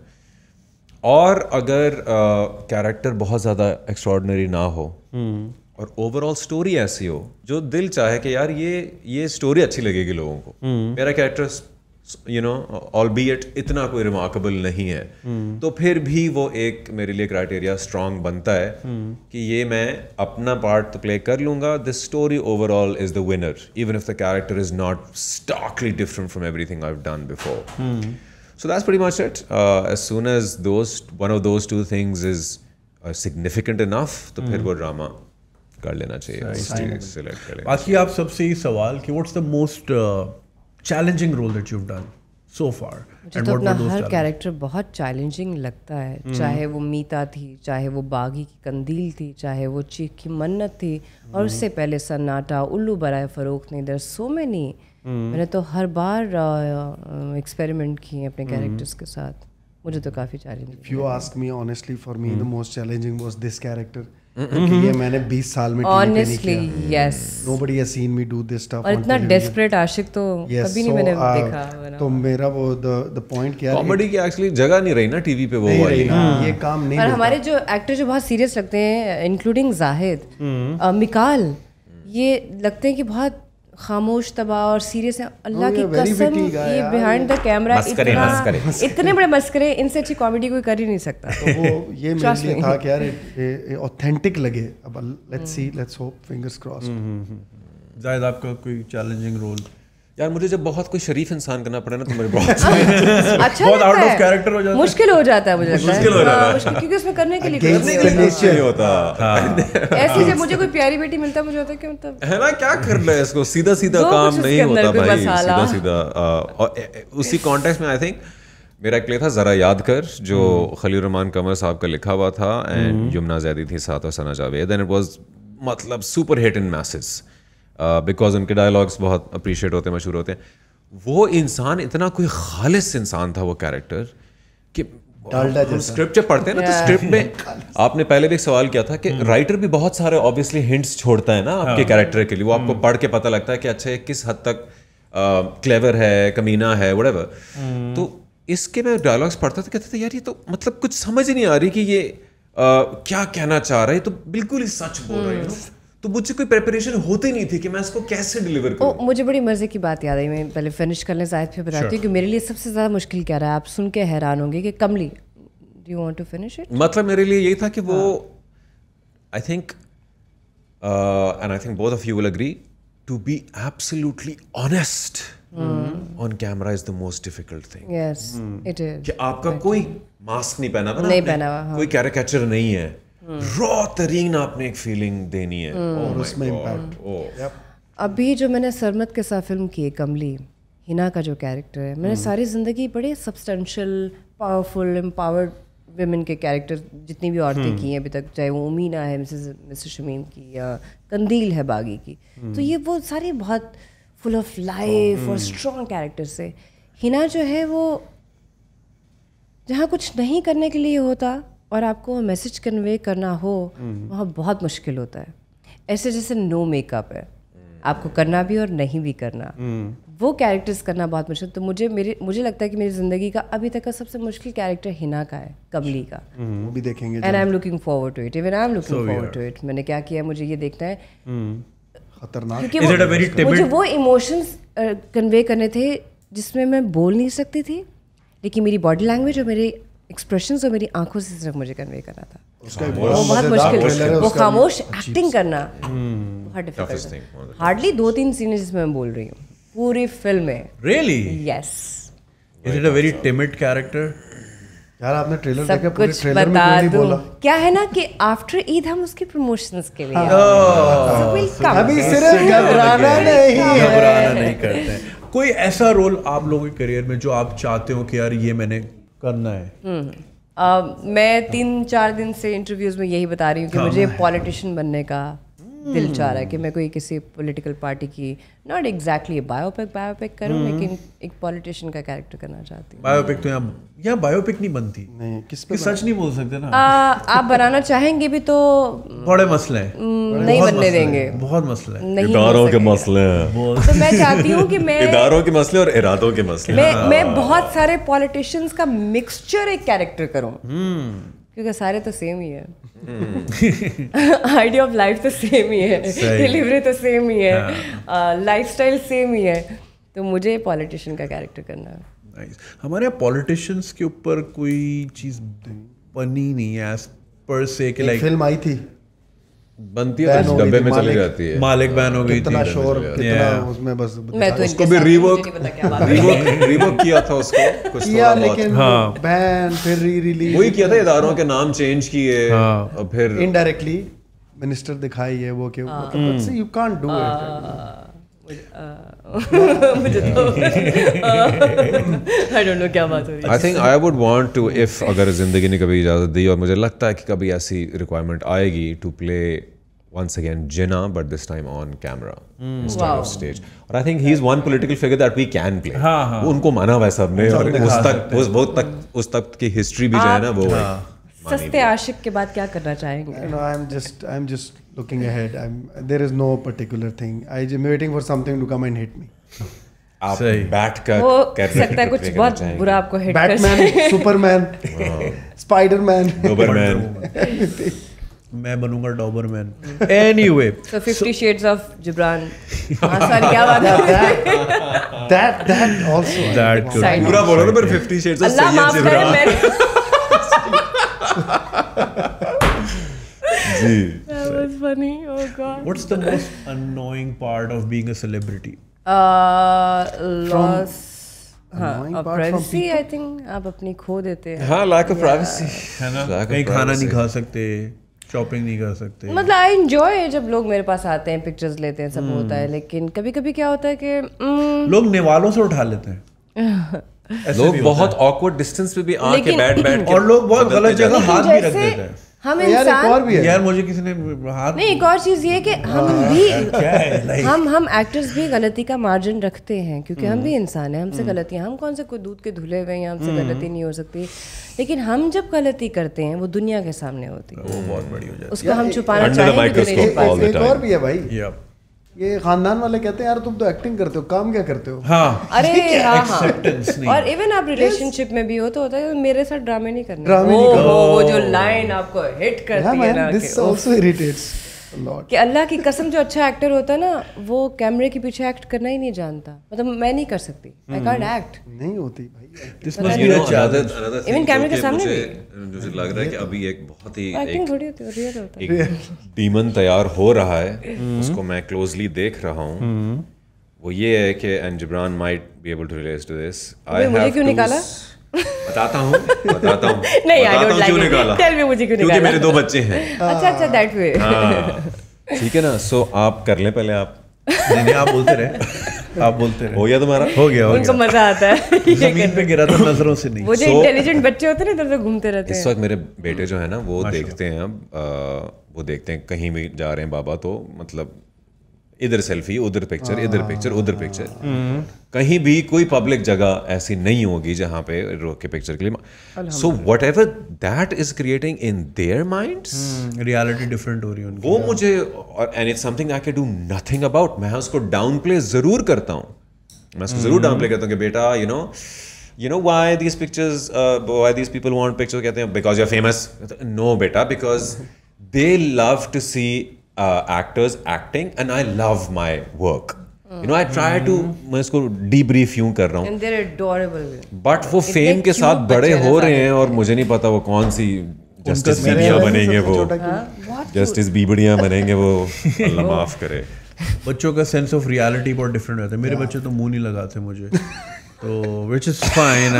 और अगर कैरेक्टर uh, बहुत ज़्यादा एक्स्ट्रॉडनरी ना हो हम्म। और ओवरऑल स्टोरी ऐसी हो जो दिल चाहे कि यार ये ये स्टोरी अच्छी लगेगी लोगों को हम्म। मेरा character you know all be at इतना कोई रिमार्केबल नहीं है हम्म। तो फिर भी वो एक मेरे लिए क्राइटेरिया स्ट्रांग बनता है कि ये मैं अपना पार्ट तो प्ले कर लूंगा this story overall is the winner even if the character is not starkly different from everything I have done before So that's pretty much it. Uh, as soon as those one of those two things is uh, significant enough, hmm. the फिर वो drama कर लेना चाहिए select बाकी आप सबसे ये सवाल कि what's the most challenging role that you have done so तो फार हर कैरेक्टर बहुत चैलेंजिंग लगता है mm. चाहे वो मीता थी चाहे वो बागी की कंदील थी चाहे वो चीख की मन्नत थी mm. और hmm. उससे पहले सन्नाटा उल्लू बराए फरोख ने देर सो मैनी मैंने तो हर बार एक्सपेरिमेंट uh, uh, किए अपने कैरेक्टर्स hmm. के साथ मुझे तो काफ़ी challenging you ask me honestly for me the most challenging was this character Mm-hmm. ये मैंने 20 साल में honestly yes nobody has seen me do this stuff और इतना डेस्परेट आशिक तो yes, कभी नहीं मैंने uh, देखा तो मेरा वो द द पॉइंट क्या कॉमेडी की एक्चुअली जगह नहीं रही ना टीवी पे वो वाली हाँ। ये काम नहीं हमारे जो एक्टर जो बहुत सीरियस लगते हैं इंक्लूडिंग जाहिद मिकाल ये लगते हैं कि बहुत खामोश तबाह और सीरियस है अल्लाह की कसम ये बिहाइंड द कैमरा इतना इतने बड़े मस्करे इनसे अच्छी कॉमेडी कोई कर ही नहीं सकता तो वो ये था कि यार ऑथेंटिक लगे अब let's see let's hope fingers cross Zaid आपका कोई चैलेंजिंग रोल यार मुझे जब बहुत कोई शरीफ इंसान करना पड़े ना तो मेरे बहुत अच्छा बहुत आउट ऑफ कैरेक्टर हो जाता है मुश्किल हो जाता है मुझे मुश्किल हो जाता है हाँ, क्योंकि उसमें करने के लिए नहीं होता हाँ। ऐसे जब मुझे कोई प्यारी बेटी मिलता मुझे होता है कि मतलब है ना क्या करना है इसको सीधा सीधा काम नहीं होता भाई सीधा सीधा और उसी कॉन्टेक्स्ट में आई थिंक मेरा प्ले था ज़रा याद कर जो हम्म। खलील रहमान कमर साहब का लिखा हुआ था एंड हम्म। यमुना जैदी थी साथ और Sana Javed and it was मतलब super hit in message because uh, उनके डायलॉग्स बहुत अप्रिशिएट होते हैं मशहूर होते हैं वो इंसान इतना कोई खालिश इंसान था वो कैरेक्टर कि स्क्रिप्ट जब पढ़ते हैं ना तो स्क्रिप्ट में आपने पहले भी एक सवाल किया था कि राइटर हम्म। भी बहुत सारे ऑब्वियसली हिंट्स छोड़ता है ना हाँ। आपके कैरेक्टर के लिए वो आपको हम्म। पढ़ के पता लगता है कि अच्छा ये किस हद तक क्लेवर uh, है कमीना है वडेवर हम्म। तो इसके मैं डायलॉग्स पढ़ता था कहते थे यार ये तो मतलब कुछ समझ ही नहीं आ रही कि ये uh, क्या कहना चाह रहा है तो बिल्कुल ही सच बोल रहे हैं तो तो मुझसे कोई प्रेपरेशन होती नहीं थी कि मैं इसको कैसे डिलीवर करूं ओ, मुझे बड़ी मर्जी की बात याद आई मैं पहले फिनिश कर लें शायद फिर बताती हूँ sure. कि मेरे लिए सबसे ज़्यादा मुश्किल क्या रहा आप सुन के हैरान होंगे कि Kamli do you want to finish it मतलब मेरे लिए यही था कि वो I think and I think both of you will agree to be absolutely honest on camera is the most difficult thing yes it is कि आपका कोई मास्क नहीं पहना हुआ नहीं पहना हुआ हाँ। कोई कैरिकेचर नहीं है Hmm. रॉ आपने एक फीलिंग देनी है hmm. oh और उसमें इम्पैक्ट oh. अभी जो मैंने सरमत के साथ फिल्म की है कमली हिना का जो कैरेक्टर है मैंने hmm. सारी ज़िंदगी बड़े सब्सटेंशियल पावरफुल एम्पावर्ड वेमेन के कैरेक्टर जितनी भी औरतें की हैं अभी तक चाहे वो उमीना है मिसेस मिसेस शमीम की या कंदील है बागी की तो ये वो सारे बहुत फुल ऑफ लाइफ और स्ट्रॉन्ग कैरेक्टर से हिना जो है वो जहाँ कुछ नहीं करने के लिए होता और आपको मैसेज कन्वे करना हो हम्म। वहाँ बहुत मुश्किल होता है ऐसे जैसे नो मेकअप है आपको करना भी और नहीं भी करना हम्म। वो कैरेक्टर्स करना बहुत मुश्किल तो मुझे मेरे मुझे लगता है कि मेरी ज़िंदगी का अभी तक का सबसे मुश्किल कैरेक्टर हिना का है कमली का हम्म, वो भी देखेंगे and I am looking forward to it even I am looking forward to it मैंने क्या किया मुझे ये देखना है खतरनाक क्योंकि मुझे वो इमोशंस कन्वे uh, करने थे जिसमें मैं बोल नहीं सकती थी लेकिन मेरी बॉडी लैंग्वेज और मेरे एक्सप्रेशन जो तो मेरी आंखों से सिर्फ मुझे कन्वे करना था हाँ, वो बहुत मुश्किल वो खामोश एक्टिंग करना हम्म, बहुत डिफिकल्ट हार्डली दो तीन सीन है जिसमें मैं बोल रही हूँ पूरी फिल्म में really yes is it a very timid character यार आपने ट्रेलर सब देखा पूरे ट्रेलर बता में नहीं बोला क्या है ना कि आफ्टर ईद हम उसके प्रमोशंस के लिए हाँ। oh। अभी सिर्फ घबराना नहीं घबराना नहीं करते कोई ऐसा रोल आप लोगों के करियर में जो आप चाहते हो कि यार ये मैंने करना है आ, हम्म। मैं तीन चार दिन से इंटरव्यूज़ में यही बता रही हूँ कि मुझे पॉलिटिशियन बनने का दिल चाह रहा है कि hmm. मैं कोई किसी पॉलिटिकल पार्टी की नॉट एग्जैक्टली बायोपिक बायोपिक करूं hmm. लेकिन एक पॉलिटिशियन का कैरेक्टर करना चाहती हूं बायोपिक तो यहां यहां बायोपिक नहीं बनती नहीं किस पे सच नहीं बोल सकते ना आ, आप बनाना चाहेंगे भी तो बड़े मसले हैं hmm, नहीं बनने देंगे बहुत मसले हैं इदारों के मसले हैं तो मैं चाहती हूं कि मैं इदारों के मसले और इरादों के मसले मैं मैं बहुत सारे पॉलिटिशियंस का मिक्सचर एक कैरेक्टर करूं क्योंकि सारे तो सेम हम्म। तो ही है आइडिया ऑफ लाइफ तो सेम ही है डिलीवरी तो सेम ही है लाइफ स्टाइल सेम ही है तो मुझे पॉलिटिशियन का कैरेक्टर करना है nice. हमारे यहाँ पॉलिटिशियंस के ऊपर कोई चीज़ बनी नहीं है पर से कि लाइक फिल्म आई थी बनती है तो डब्बे में चली जाती है मालिक बैन हो गई कितना शोर कितना उसमें बस मैं तो उसको भी रीवर्क रीवर्क रीवर्क किया था उसको कुछ तो किया लेकिन हाँ। बैन फिर री रिलीज वही किया था के नाम चेंज किए हाँ। और फिर इनडायरेक्टली मिनिस्टर दिखाई है वो कि यू कांट डू इट अगर जिंदगी ने कभी इजाज़त दी और मुझे लगता है कि कभी ऐसी रिक्वायरमेंट आएगी to play once again Jinnah, but this time on camera mm. instead wow. of stage. और I think he's one political figure that we can play. हाँ, उनको माना हुआ सबने और उस तक उस तक की हिस्ट्री भी जो है ना वो सस्ते आशिक के बाद क्या करना चाहेंगे no I am just I am just looking ahead I am there is no particular thing I am waiting for something to come and hit me आप बैठ कर वो कर सकता है कुछ बहुत बुरा आपको हिट कर बैटमैन सुपरमैन स्पाइडरमैन डोबरमैन मैं बनूंगा Doberman anyway so 50 shades of Jibran sorry क्या बात है दैट दैट आल्सो दैट पूरा बोलो ना पर 50 शेड्स ऑफ जिब्रान अल्लाह माफ करे Jibran ji that was funny oh god what's the most annoying part of being a celebrity uh loss privacy I think आप अपनी खो देते हैं हाँ लैक ऑफ प्राइवेसी है ना कहीं खाना नहीं खा सकते शॉपिंग नहीं कर सकते मतलब आई एंजॉय जब लोग मेरे पास आते हैं पिक्चर्स लेते हैं सब hmm. होता है लेकिन कभी कभी क्या होता है कि hmm. लोग नेवालों से उठा लेते हैं लोग बहुत ऑकवर्ड डिस्टेंस पे भी आके बैठ बैठ और लोग बहुत गलत जगह हाथ भी रख देते हैं हम यार एक और भी है यार मुझे किसी ने हाथ नहीं एक और चीज ये कि हाँ, हम भी हम हम एक्टर्स भी गलती का मार्जिन रखते हैं क्योंकि हम भी हम्म। इंसान हैं हमसे हम्म। गलतियाँ हम कौन से कोई दूध के धुले हुए हैं हमसे हम्म। गलती नहीं हो सकती लेकिन हम जब गलती करते हैं वो दुनिया के सामने होती है वो बहुत बड़ी हो जाती है उसको हम छुपाना चाहते तो हैं एक और भी है भाई ये खानदान वाले कहते हैं यार तुम तो एक्टिंग करते हो काम क्या करते हो हाँ अरे हाँ हाँ और इवन आप रिलेशनशिप में भी हो तो होता है मेरे साथ ड्रामे नहीं करना ड्रामे नहीं वो, वो जो लाइन आपको हिट करती है ना दिस आल्सो इरिटेट्स कि अल्लाह की कसम जो अच्छा एक्टर होता ना वो कैमरे के पीछे एक्ट करना ही नहीं जानता मतलब मैं नहीं कर सकती आई कांट एक्ट नहीं होती भाई दिस मस्ट इवन कैमरे के सामने मुझे लग रहा है कि अभी एक बहुत ही एक्टिंग थोड़ी होती रियल होता है डीमन तैयार हो रहा है हम्म। उसको मैं क्लोजली देख रहा हूं हम्म। वो ये है कि and Jibran might be able to relate to this I have क्यों निकाला बताता हूँ बताता हूँ नहीं बताता हूँ क्यों निकाला टेल मी मुझे क्यों निकाला क्योंकि मेरे दो बच्चे हैं अच्छा अच्छा दैट वे हाँ। ठीक है ना सो आप कर ले पहले आप नहीं नहीं आप बोलते रहे आप बोलते रहे हो गया तुम्हारा हो गया हो उनको गया। मजा आता है जमीन पे गिरा था नजरों से नहीं वो जो इंटेलिजेंट बच्चे होते हैं ना तो घूमते रहते हैं इस वक्त मेरे बेटे जो है ना वो देखते हैं अब वो देखते हैं कहीं भी जा रहे हैं बाबा तो मतलब इधर सेल्फी उधर पिक्चर इधर पिक्चर उधर पिक्चर हम्म। कहीं भी कोई पब्लिक जगह ऐसी नहीं होगी जहां पे रोक के पिक्चर के लिए so whatever that is creating in their mind reality different हो रही है वो हाँ। मुझे and it's something I can do nothing about मैं उसको डाउन प्ले जरूर करता हूँ मैं उसको जरूर डाउन हम्म। प्ले करता हूँ कि बेटा you know you know why these pictures why these people want picture कहते हैं because you are famous no बेटा because they love to see uh, actors acting and I love my work. You you know I try to mm-hmm. मैं इसको debrief यूं कर रहा हूँ but वो फेम के साथ बड़े हो रहे हैं और मुझे नहीं पता वो कौन सी जस्टिस बीबियाँ बनेंगे वो जस्टिस बीबड़ियाँ बनेंगे वो अल्लाह माफ करे बच्चों का सेंस ऑफ रियलिटी बहुत डिफरेंट रहता है मेरे बच्चे तो मुंह नहीं लगाते मुझे तो विच इज फाइन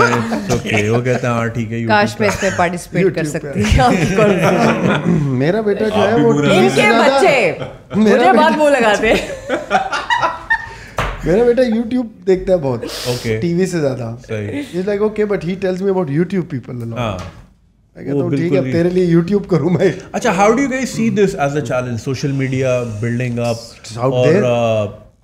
ओके वो कहते हैं ठीक है काश मैं इसमें पार्टिसिपेट कर सकती मेरा बेटा जो है वो इनके बच्चे मेरे बात वो लगाते मेरा बेटा YouTube देखता है बहुत ओके टीवी से ज्यादा सही is like okay but he tells me about YouTube people हां ठीक है तेरे लिए YouTube करूं मैं अच्छा how do you guys see this as a challenge social media building up और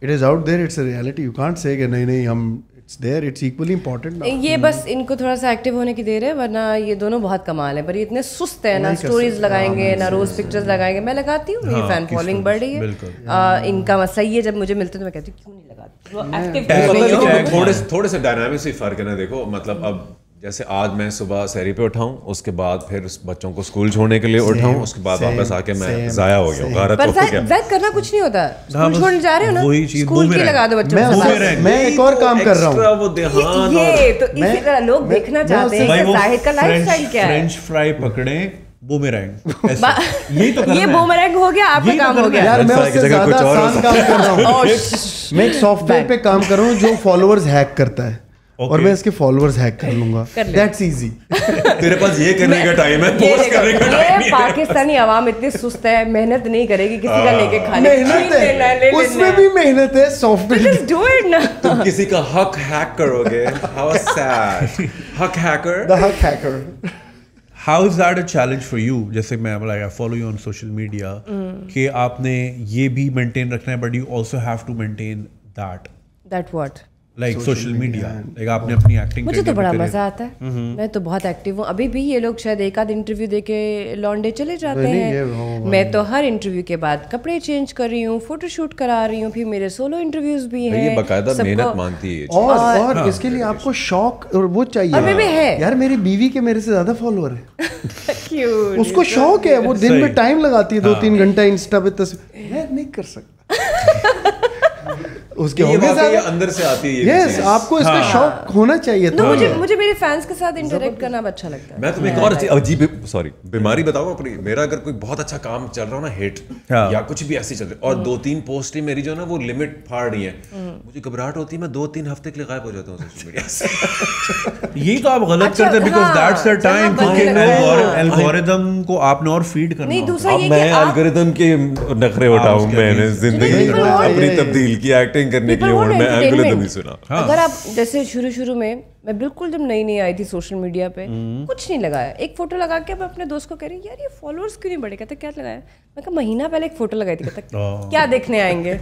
it is out there it's a reality you can't say कि नहीं नहीं हम it's there it's equally important ये बस इनको थोड़ा सा एक्टिव होने की देर है वरना ये दोनों बहुत कमाल है पर ये इतने सुस्त है ना स्टोरीज लगाएंगे हाँ, ना रोज पिक्चर्स लगाएंगे मैं लगाती हूँ मेरी फैन फॉलोइंग बढ़ रही है इनका मसला ये जब मुझे मिलते तो मैं कहती हूँ क्यों नहीं लगाती थोड़े से डायनामिक्स ही फर्क है ना देखो मतलब अब जैसे आज मैं सुबह सैरी पे उठाऊं उसके बाद फिर उस बच्चों को स्कूल छोड़ने के लिए उठाऊं उसके बाद वापस आके मैं जाया हो गया गारत पर जायद करना कुछ नहीं होता हाँ, स्कूल छोड़ने जा रहे हो ना वही चीज स्कूल की लगा दो बच्चों मैं मैं एक और काम कर रहा हूं एक्स्ट्रा वो देहात ये तो इसी तरह लोग देखना चाहते हैं जाहिर का लाइफस्टाइल क्या है फ्रेंच फ्राई पकड़े बूमेरैंग ये तो ये बूमेरैंग हो गया आपका तो काम हो गया यार मैं उससे ज्यादा आसान काम कर रहा हूं मैं एक सॉफ्टवेयर पे काम कर रहा हूं जो फॉलोअर्स हैक करता है और मैं इसके फॉलोअर्स हैक कर लूंगा दैट्स इजी तेरे पास ये करने का टाइम है पोस्ट करने का टाइम है पाकिस्तानी عوام इतनी सुस्त है मेहनत नहीं करेगी किसी का हाँ। लेके खाने मेहनत है उसमें भी मेहनत है सॉफ्टवेयर जस्ट डू इट ना तुम किसी का हक हैक करोगे हाउ सैड हक हैकर द हक hacker how is that a challenge for you जैसे मैं like I follow you on social media कि आपने ये भी मेंटेन रखना है but you also have to maintain that that what like social media like आपने अपनी एक्टिंग मुझे तो बड़ा मजा आता है हम्म। मैं तो बहुत एक्टिव हूँ अभी भी ये लोग शायद एक आध इंटरव्यू दे के लॉन्डे चले जाते हैं मैं तो हर इंटरव्यू के बाद कपड़े चेंज कर रही हूँ फोटोशूट करा रही हूँ फिर मेरे सोलो इंटरव्यूज भी हैं ये बकायदा मेहनत मांगती है और, और इसके लिए आपको हाँ। शौक और वो चाहिए है यार मेरी बीवी के मेरे से ज्यादा फॉलोअर है उसको तो शौक है वो दिन में टाइम लगाती है दो हाँ। तीन घंटा इंस्टा पे तस्वीर मैं नहीं कर सकता उसके होंगे अंदर से आती है यस yes, आपको इसका हाँ। शौक होना चाहिए तो मुझे मुझे मेरे फैंस के साथ इंटरेक्ट करना अच्छा लगता है मैं तुम्हें एक और अजीब सॉरी बीमारी बताऊं अपनी मेरा अगर कोई बहुत अच्छा काम चल रहा हो ना हिट हाँ। या कुछ भी ऐसी चल रही और दो तीन पोस्ट ही मेरी जो ना वो लिमिट फाड़ रही है hmm. मुझे घबराहट होती है मैं दो तीन हफ्ते के लिए गायब हो जाता हूँ सोशल मीडिया से ये तो आप गलत अच्छा, करते हैं because that's the time algorithm को आपने और फीड करना नहीं दूसरा ये मैं एल्गोरिथम के नखरे उठाऊं मैंने जिंदगी अपनी तब्दील की एक्टिंग एंटरटेन करने के लिए मैं एल्गोरिथम तो ही सुना हाँ। अगर आप जैसे शुरू शुरू में मैं बिल्कुल जब नई नई आई थी सोशल मीडिया पे हम्म। कुछ नहीं लगाया एक फोटो लगा के मैं अपने दोस्त को कह रही यार ये फॉलोअर्स क्यों नहीं बढ़े कहता क्या लगाया मैं कहा महीना पहले एक फोटो लगाई थी कहता हाँ। क्या देखने आएंगे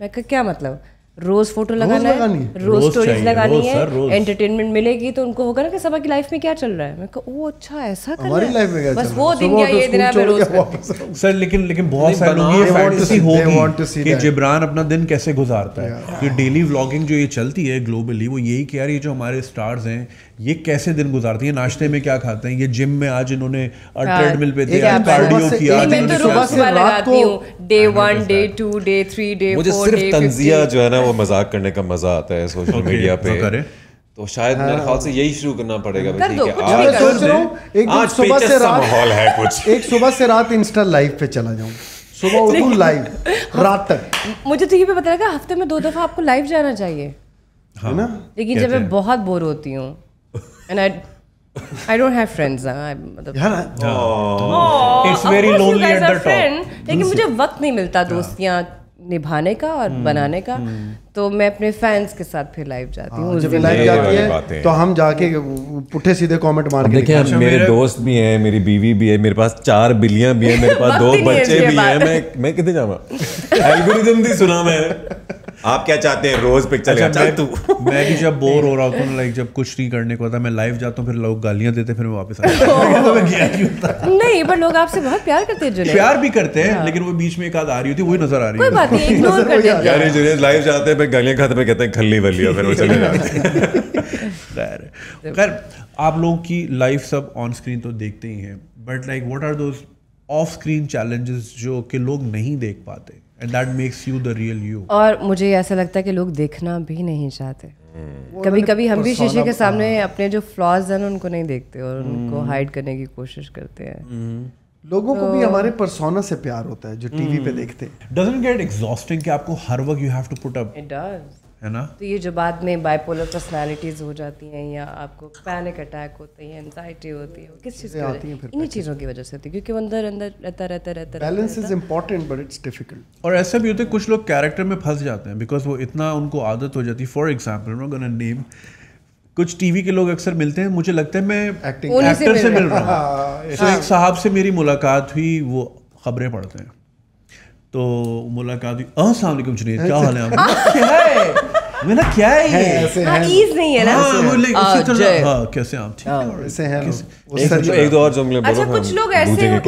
मैं क्या मतलब रोज फोटो लगाना है रोज स्टोरीज लगानी है एंटरटेनमेंट मिलेगी तो उनको होगा ना कि सबा की लाइफ में क्या चल रहा है मैं वो अच्छा ऐसा कर हमारी लाइफ में क्या बस वो दिन या ये दिन है रोज सर लेकिन लेकिन बहुत सारे लोग ये फैंटेसी होगी कि जिब्रान अपना दिन कैसे गुजारता है ये डेली व्लॉगिंग जो ये चलती है ग्लोबली वो यही कह रही है जो हमारे स्टार्स हैं ये कैसे दिन गुजारती है नाश्ते में क्या खाते हैं ये जिम में आज इन्होंने ट्रेडमिल हाँ, पे दिया कार्डियो किया आज इन्होंने तो सुबह से रात को डे 1 डे 2 डे 3 डे मुझे सिर्फ तंजिया जो है ना वो मजाक करने का मजा आता है सोशल तो मीडिया पे तो शायद हाँ। मेरे ख्याल से यही शुरू करना पड़ेगा कर दो, कुछ आज सोच रहा हूँ एक दिन सुबह से रात माहौल है कुछ एक सुबह से रात इंस्टा लाइव पे चला जाऊं सुबह उठू लाइव रात तक मुझे तो ये भी पता लगा हफ्ते में दो दफा आपको लाइव जाना चाहिए है हाँ, ना लेकिन जब मैं बहुत बोर होती हूँ and I, I don't have friends. Huh? I'm, मतलब यार oh. it's very lonely at the friend, top. लेकिन मुझे hmm. वक्त नहीं मिलता दोस्तियाँ निभाने का और hmm. बनाने का hmm. तो मैं अपने फैंस के साथ फिर लाइव जाती हूँ हाँ, जब लाइव जाती है तो हम जाके पुठे सीधे कमेंट मार के देखिए अच्छा, मेरे दोस्त भी हैं मेरी बीवी भी है मेरे पास चार बिल्लियां भी हैं मेरे पास दो बच्चे भी हैं मैं मैं कितने जाऊँगा एल्गोरिथम भी सुना मैं आप क्या चाहते हैं रोज पिक्चर अच्छा, चल तू मैं भी जब बोर हो रहा होता हूँ लाइक जब कुछ नहीं करने को होता मैं लाइव जाता हूँ फिर लोग गालियाँ देते फिर मैं वापस आता नहीं पर लोग आपसे बहुत प्यार करते हैं प्यार भी करते हैं हाँ। लेकिन वो बीच में एक आध आ रही होती है वही नजर आ रही है जुनेद लाइव जाते हैं फिर गालियाँ खाते फिर कहते हैं खल्ली वल्ली और फिर वो चले जाते खैर आप लोगों की लाइफ सब ऑन स्क्रीन तो देखते ही हैं but like what are those off screen challenges जो कि लोग नहीं देख पाते and that makes you the real you और मुझे ऐसा लगता है कि लोग देखना भी नहीं चाहते hmm. कभी कभी हम भी शीशे के सामने हाँ। अपने जो फ्लॉज हैं उनको नहीं देखते और hmm. उनको हाइड करने की कोशिश करते हैं hmm. लोगों को भी तो- हमारे परसोना से प्यार होता है जो टीवी पे देखते हैं डजंट गेट एग्जॉस्टिंग कि आपको हर वक्त you have to put up it does है ना तो ये जो बाद में बाइपोलर पर्सनैलिटीज हो जाती हैं या आपको पैनिक अटैक होते हैं एनजाइटी होती है किस चीज़ आती है इन्हीं चीज़ों की वजह से होती है क्योंकि अंदर अंदर रहता रहता रहता balance is important but it's difficult और ऐसा भी होता है कुछ लोग कैरेक्टर में फंस जाते हैं बिकॉज वो इतना उनको आदत हो जाती है फॉर एग्जाम्पल नेम कुछ टीवी के लोग अक्सर मिलते हैं मुझे लगता है मैं एक्टिंग एक्टर से मिल रहा हूँ हाँ, तो एक हाँ। साहब से मेरी मुलाकात हुई वो खबरें पढ़ते हैं तो मुलाकात हुई असलम जुनेद क्या हाल है मैंने क्या है ये हाँ, हाँ, ऐसे हैं ईज नहीं है ना हां वो लाइक उससे थोड़ा हां कैसे आप ठीक है हाँ, ऐसे हैं एक दो और जुमले अच्छा, बोलो अच्छा कुछ लोग ऐसे हैं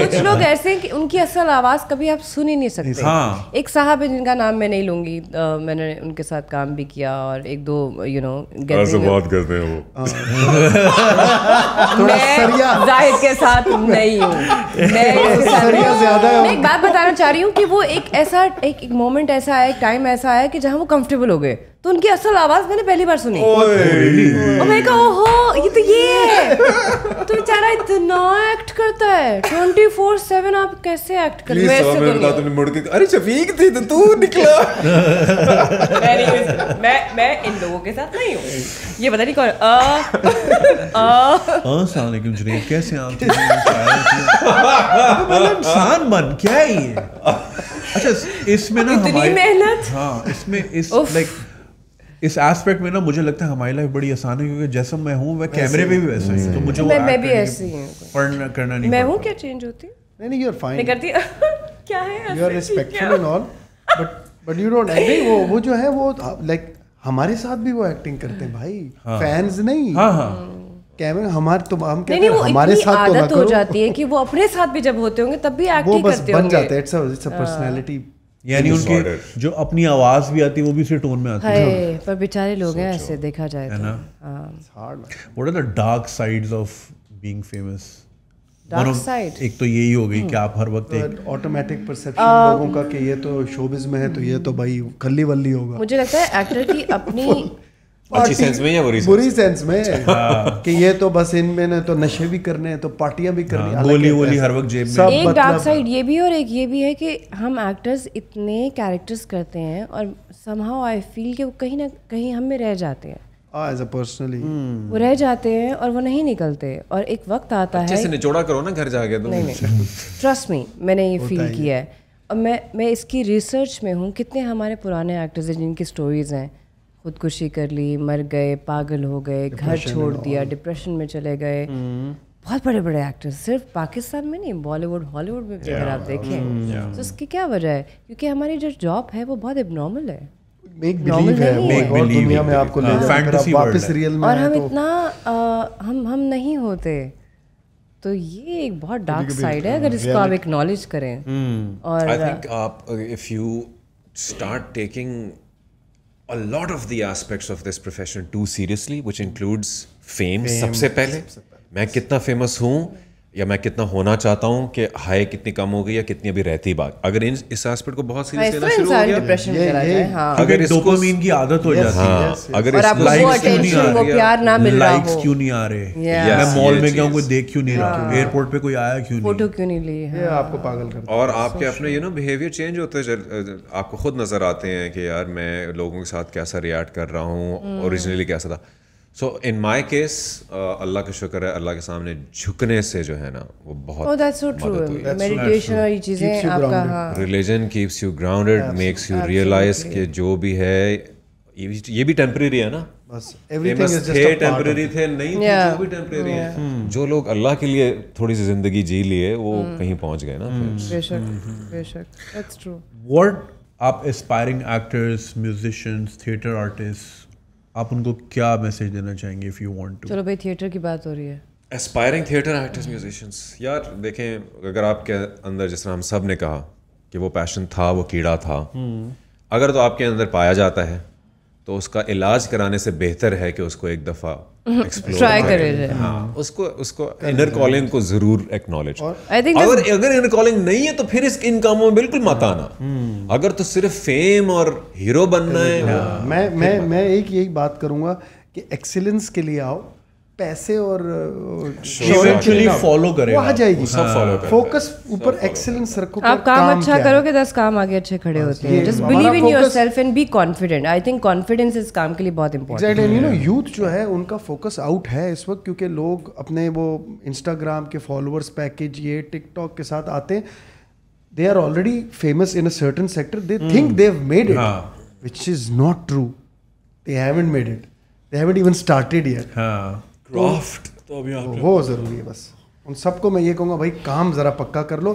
कुछ लोग ऐसे हैं कि उनकी असल आवाज कभी आप सुन ही नहीं सकते एक साहब है जिनका नाम मैं नहीं लूंगी मैंने उनके साथ काम भी किया और एक दो यू नो बात करते हैं वो जाहिद के साथ नहीं हूँ मैं एक बात बताना चाह रही हूँ कि वो एक ऐसा एक मोमेंट ऐसा है एक टाइम ऐसा है कि जहाँ ना वो कंफर्टेबल हो गए तो उनकी असल आवाज मैंने पहली बार सुनी और मैंने कहा ओहो ये तो ये तो बेचारा इतना एक्ट करता है 24/7 आप कैसे एक्ट कर रहे हो मेरे बता तूने मुड़ के अरे शफीक थी तो तू निकला मैं मैं इन लोगों के साथ नहीं हूं ये पता नहीं कौन अ अ अस्सलाम हाँ, वालेकुम जनाब कैसे आप मतलब इंसान बन क्या है ये अच्छा इसमें ना इतनी मेहनत हाँ इसमें इस लाइक इस एस्पेक्ट में ना मुझे लगता है हमारी लाइफ बड़ी आसान है क्योंकि जैसा मैं हूँ कैमरे में भी वैसा ही तो मुझे मैं, मैं भी ऐसी हूँ पढ़ना करना नहीं मैं हूँ क्या चेंज होती नहीं नहीं यू आर फाइन करती क्या है you are respectful and all but but you don't वो वो जो है वो लाइक हमारे साथ भी वो एक्टिंग करते हैं भाई फैंस हाँ। नहीं हाँ हाँ कैमरा हमारे तुम तो- हम कहते हैं हमारे साथ तो आदत हो जाती है कि वो अपने साथ भी जब होते होंगे तब भी एक्ट करते होंगे वो बन जाते हैं it's a it's a personality यानी उनके जो अपनी आवाज भी आती है वो भी उसी टोन में आती है पर बेचारे लोग हैं ऐसे देखा जाए है तो। ना what are the dark sides of being famous dark side एक तो यही हो गई hmm. कि आप हर वक्त एक ऑटोमेटिक परसेप्शन um, लोगों का कि ये तो शोबिज में है तो ये तो भाई खल्ली वल्ली होगा मुझे लगता है एक्टर की अपनी अच्छी सेंस में या बुरी सेंस बुरी सेंस में हाँ। कि ये तो बस इनमें ने तो नशे भी करने हैं तो पार्टियां भी करनी हाँ, गोली वोली हर वक्त जेब में एक डार्क साइड मतलब- ये भी और एक ये भी है कि हम एक्टर्स इतने कैरेक्टर्स करते हैं और समहाउ आई फील कि वो कहीं ना कहीं हम में रह जाते हैं एज अ पर्सनली वो रह जाते हैं और वो नहीं निकलते और एक वक्त आता है जैसे निचोड़ा करो ना घर जाके तो नहीं नहीं ट्रस्ट मी मैंने ये फील किया है और मैं मैं इसकी रिसर्च में हूँ कितने हमारे पुराने एक्टर्स हैं जिनकी स्टोरीज हैं खुदकुशी कर ली मर गए पागल हो गए घर छोड़ दिया डिप्रेशन में चले गए hmm. बहुत बड़े बड़े एक्टर्स सिर्फ पाकिस्तान में नहीं बॉलीवुड हॉलीवुड में भी अगर आप देखें hmm, तो उसकी क्या वजह है क्योंकि हमारी जो जॉब है वो बहुत एबनॉर्मल है और हाँ, हम तो- इतना हम हम नहीं होते तो ये एक बहुत डार्क साइड है हाँ, अगर इसको आप एक्नॉलेज करें hmm. और आई थिंक आप if you start taking a lot of the aspects of this profession too seriously, which hmm. includes fame, fame सबसे पहले मैं कितना famous हूँ या मैं कितना होना चाहता हूँ कि हाई कितनी कम हो गई या कितनी अभी रहती बात अगर इन इस एस्पेक्ट को बहुत सीरियस हाँ, लेना शुरू हो गया हाँ। अगर डोपामाइन की आदत हो जाती है अगर इस लाइक क्यों नहीं आ रही प्यार ना मिल रहा लाइक्स क्यों नहीं आ रहे मैं मॉल में गया कोई देख क्यों नहीं रहा एयरपोर्ट हाँ। पे कोई आया क्यों नहीं फोटो क्यों नहीं ली है आपको पागल कर और आपके अपने यू नो बिहेवियर चेंज होते आपको खुद नजर आते हैं कि यार मैं लोगों के साथ कैसा रिएक्ट कर रहा हूँ ओरिजिनली हम्म। कैसा था सो इन माय केस अल्लाह का शुक्र है अल्लाह के सामने झुकने से जो है ना वो बहुत मेडिटेशन और ये चीज़ें आपका religion keeps you grounded makes you realise के जो भी है ये भी टेम्परेरी है ना बस थे टेम्परेरी थे नहीं yeah. जो भी टेम्परेरी yeah. है hmm. जो लोग अल्लाह के लिए थोड़ी सी जिंदगी जी लिए वो hmm. कहीं पहुंच गए ना बेशक बेशक दैट्स ट्रू व्हाट आप aspiring actors musicians theatre artist आप उनको क्या मैसेज देना चाहेंगे इफ़ यू वांट टू चलो भाई थिएटर की बात हो रही है एस्पायरिंग थिएटर एक्टर्स म्यूजिशंस यार देखें अगर आपके अंदर जिस तरह हम सब ने कहा कि वो पैशन था वो कीड़ा था अगर तो आपके अंदर पाया जाता है तो उसका इलाज कराने से बेहतर है कि उसको एक दफ़ा ट्राई कर रहे हैं उसको उसको इनर कॉलिंग को जरूर एक्नॉलेज अगर अगर इनर कॉलिंग नहीं है तो फिर इस इन कामों में बिल्कुल मत हाँ। आना हम्म। अगर तो सिर्फ फेम और हीरो बनना है हाँ। मैं मैं मैं एक यही बात करूंगा कि एक्सीलेंस के लिए आओ पैसे और फॉलो करें आ जाएगी सब फॉलो फोकस ऊपर एक्सेलेंस रखो आप काम, अच्छा करोगे दस काम आगे अच्छे खड़े होते हैं just believe in yourself and be confident I think confidence इस काम के लिए बहुत इंपॉर्टेंट है नो यूथ जो है उनका फोकस आउट है इस वक्त क्योंकि लोग अपने वो इंस्टाग्राम के फॉलोअर्स पैकेज ये टिकटॉक के साथ आते हैं they are already famous in a certain sector they think they have made it which is not true they haven't made it they haven't even started yet craft तो अभी आप वो ज़रूरी है बस उन सबको मैं ये कहूँगा भाई काम ज़रा पक्का कर लो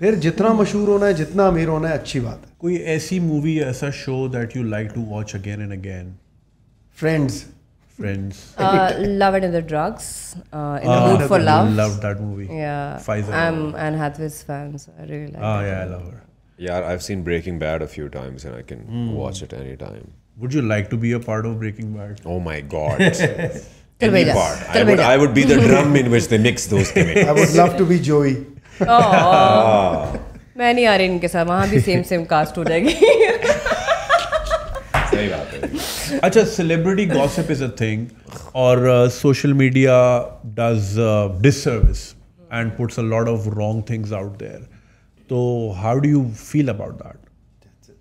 फिर जितना मशहूर होना है जितना अमीर होना है अच्छी बात है कोई ऐसी मूवी या ऐसा show that you like to watch again and again Friends Friends. Uh, love and Other Drugs. Uh, in ah, the Mood for Love. Love that movie. Yeah. Pfizer. I'm Anne Hathaway's fan, so I really like. Ah, yeah, movie. I love her. Yeah, I've seen Breaking Bad a few times, and I can mm. watch it anytime. Would you like to be a part of Breaking Bad? Oh my God. any part. I would, I would, be the drum in which they mix those chemicals. I would love to be Joey. मैं नहीं आ रही इनके साथ वहाँ भी same same caste हो जाएगी सही बात है अच्छा celebrity gossip is a thing और social media does disservice and puts a lot of wrong things out there तो how do you feel about that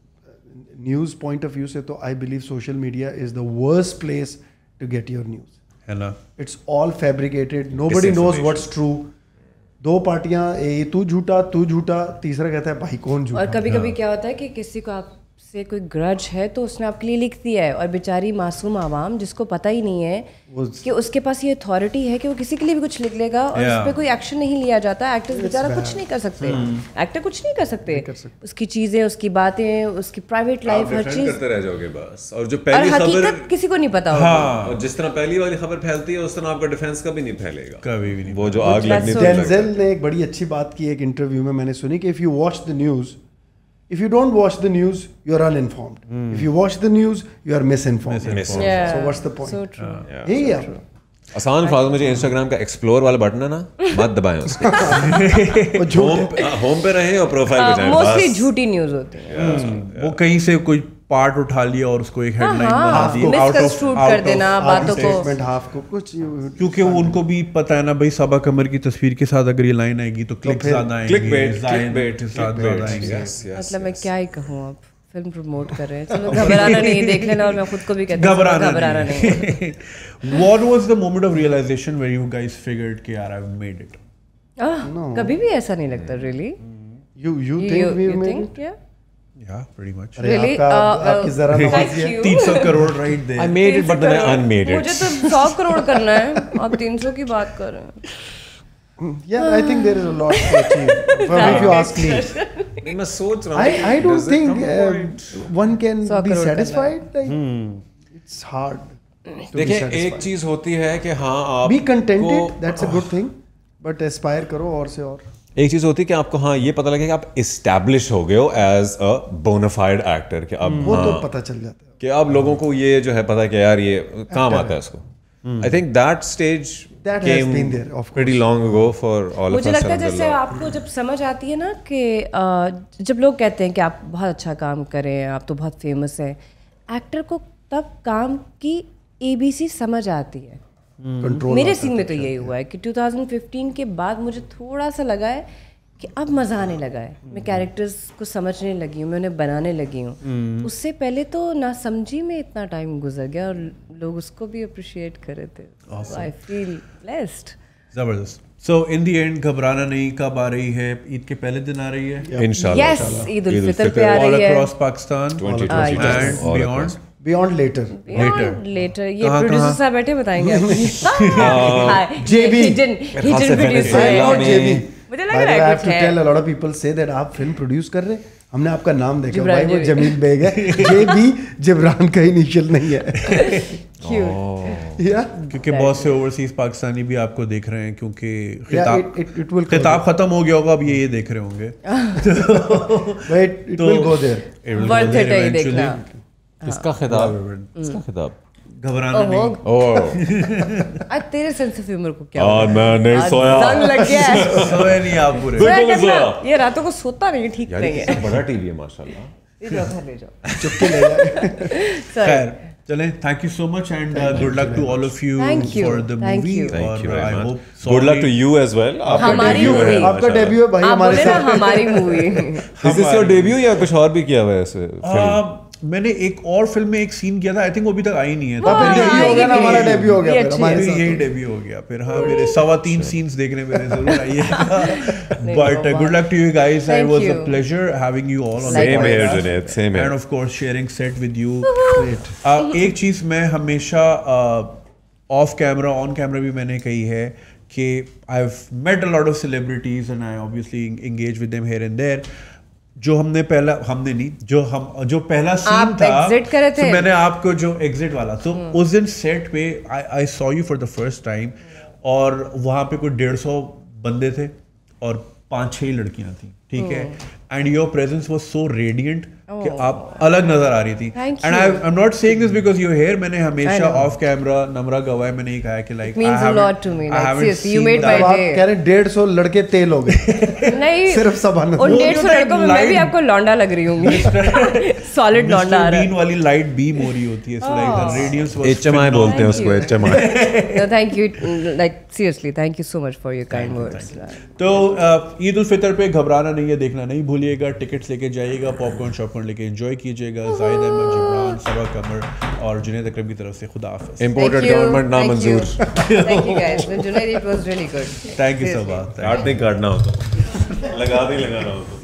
news point of view से तो I believe social media is the worst place to get your news it's all all nobody knows what's true दो पार्टियां ए तू झूठा तू झूठा तीसरा कहता है भाई कौन झूठा और कभी कभी हाँ। क्या होता है कि किसी को आप से कोई ग्रज है तो उसने आपके लिए लिख दिया है और बेचारी मासूम आवाम जिसको पता ही नहीं है कि उसके पास ये अथॉरिटी है कि वो किसी के लिए भी कुछ लिख लेगा और yeah. उस पर कोई एक्शन नहीं लिया जाता एक्टर बेचारा कुछ नहीं कर सकते hmm. एक्टर कुछ नहीं कर सकते, नहीं कर सकते। उसकी चीज़ें उसकी बातें उसकी प्राइवेट लाइफ हर चीज करते रह जाओगे बस और जो पहली खबर किसी को नहीं पता होगा हाँ। हाँ। और जिस तरह पहली वाली खबर फैलती है उस तरह आपका डिफेंस कभी नहीं फैलेगा कभी भी नहीं वो जो आग लगने ने एक बड़ी अच्छी बात की एक इंटरव्यू में मैंने सुनी कि if you watch the news if you don't watch the news, you're uninformed. Mm. If you watch the news, you are misinformed. misinformed. Yeah. So what's the point? So true. Uh, yeah. Hey, so yeah. True. आसान फालतू मुझे Instagram का explore वाला button है ना मत दबाएं उसको होम होम पे रहें और प्रोफाइल पे जाएं मोस्टली झूठी न्यूज़ होती है वो कहीं से कोई पार्ट उठा लिया और उसको एक हेडलाइन हाँ, बना दिया आउट ऑफ कर देना बातों को हाफ को कुछ क्योंकि उनको भी पता है ना भाई सबा कमर की तस्वीर के साथ अगर ये लाइन आएगी तो क्लिक तो ज्यादा आएंगे क्लिक बेट क्लिक बेट ज्यादा आएंगे मतलब मैं क्या ही कहूँ अब फिल्म प्रमोट कर रहे हैं चलो घबराना नहीं देख लेना और मैं खुद को भी कहता हूं घबराना घबराना नहीं what was the moment of realisation where you guys figured कि यार आई हैव मेड इट कभी भी ऐसा नहीं लगता really you you think we made it Uh, uh, एक चीज होती है की हाँ be contented that's a good thing but aspire करो और से और एक चीज़ होती है कि आपको हाँ ये पता लगे कि आप इस्टेब्लिश हो गए हो एज अ बोनाफाइड एक्टर कि अब वो तो हाँ, तो पता चल जाता है कि अब लोगों को ये जो है पता है कि यार ये काम आता है इसको आई थिंक दैट स्टेज मुझे लगता है जैसे आपको जब समझ आती है ना कि जब लोग कहते हैं कि आप बहुत अच्छा काम करें आप तो बहुत फेमस हैं एक्टर को तब काम की एबीसी समझ आती है कंट्रोल हम्म। मेरे सीन में तो यही हुआ है कि 2015 के बाद मुझे थोड़ा सा लगा है कि अब मज़ा आने लगा है मैं कैरेक्टर्स हम्म। को समझने लगी हूँ मैं उन्हें बनाने लगी हूँ हम्म। उससे पहले तो ना समझी में इतना टाइम गुजर गया और लोग उसको भी अप्रिशिएट कर रहे थे आई फील ब्लेस्ड ज़बरदस्त सो इन दी एंड घबराना नहीं कब आ रही है ईद के पहले दिन आ रही है इंशाल्लाह ईद उल फितर पे आ रही है all across Pakistan and beyond beyond later later later ये प्रोड्यूसर साहब बैठे बताएंगे JB hidden hidden producer JB मुझे लग रहा है I tell a lot of people से दैट आप फिल्म प्रोड्यूस कर रहे हैं हमने आपका नाम देखा भाई वो जमील बेग है ये भी जिब्रान का इनिशियल नहीं है oh. क्योंकि बहुत से ओवरसीज पाकिस्तानी भी आपको देख रहे हैं क्योंकि खिताब खत्म हो गया होगा अब ये ये देख रहे होंगे किसका खिताब किसका खिताब घबराना नहीं आज तेरे सेंस ऑफ ह्यूमर को क्या मैं नहीं सोया लग गया है सोए नहीं आप पूरे बिल्कुल सोया ये रातों को सोता नहीं ठीक नहीं है बड़ा टीवी है माशाल्लाह चुपके ले जाओ खैर thank you so much and good luck to all of you for the movie I hope good luck to you as well आपका डेब्यू है आपका डेब्यू है भाई हमारे साथ हमारी movie is this your debut या कुछ और भी किया हुआ है ऐसे um, मैंने एक और फिल्म में एक सीन किया था आई थिंक वो अभी तक आई नहीं है तो यही हो गया ना हमारा डेब्यू हो गया फिर हमारे यही डेब्यू हो गया फिर हाँ मेरे सवा तीन सीन्स देखने मेरे जरूर I but good luck to you guys I was a pleasure having you all on same here Junaid same and of course sharing set with you great एक चीज मैं हमेशा ऑफ कैमरा ऑन कैमरा भी मैंने कही है कि I have met a lot of celebrities and I obviously engage with them here and there जो हमने पहला हमने नहीं जो हम जो पहला सीन था करे तो थे so मैंने आपको जो एग्जिट वाला तो so, हम्म। उस दिन सेट पे I saw you for the first time और वहाँ पे कोई डेढ़ सौ बंदे थे और पाँच छह लड़कियाँ थी ठीक है and your presence was so radiant कि oh. आप अलग नजर आ रही थी and I I am not saying this because you here मैंने हमेशा ऑफ कैमरा नमरा गवाए मैंने ही कहा कि like means a lot to me like you made my day कह रहे 150 लड़के तेल हो गए नहीं सिर्फ सबान उन 150 लड़कों में मैं भी आपको लौंडा लग रही हूं सॉलिड लौंडा आ रहा है वाली लाइट बीम हो रही होती है so like the radiance was HMI बोलते हैं उसको HMI no thank you like seriously thank you so much for your kind words तो ईद उल फितर पे घबराना नहीं गाड़ी ये देखना नहीं भूलिएगा टिकट्स लेके जाइएगा पॉपकॉर्न शॉपकॉर्न लेके एंजॉय कीजिएगा जाहिद अहमद जिब्रान सबा कमर और जुनेद अकरम की तरफ से खुदा हाफिज इम्पोर्टेड गवर्नमेंट ना मंजूर thank you guys Junaid it was really good thank you so much काटने काटना होगा लगा नहीं लगाना होगा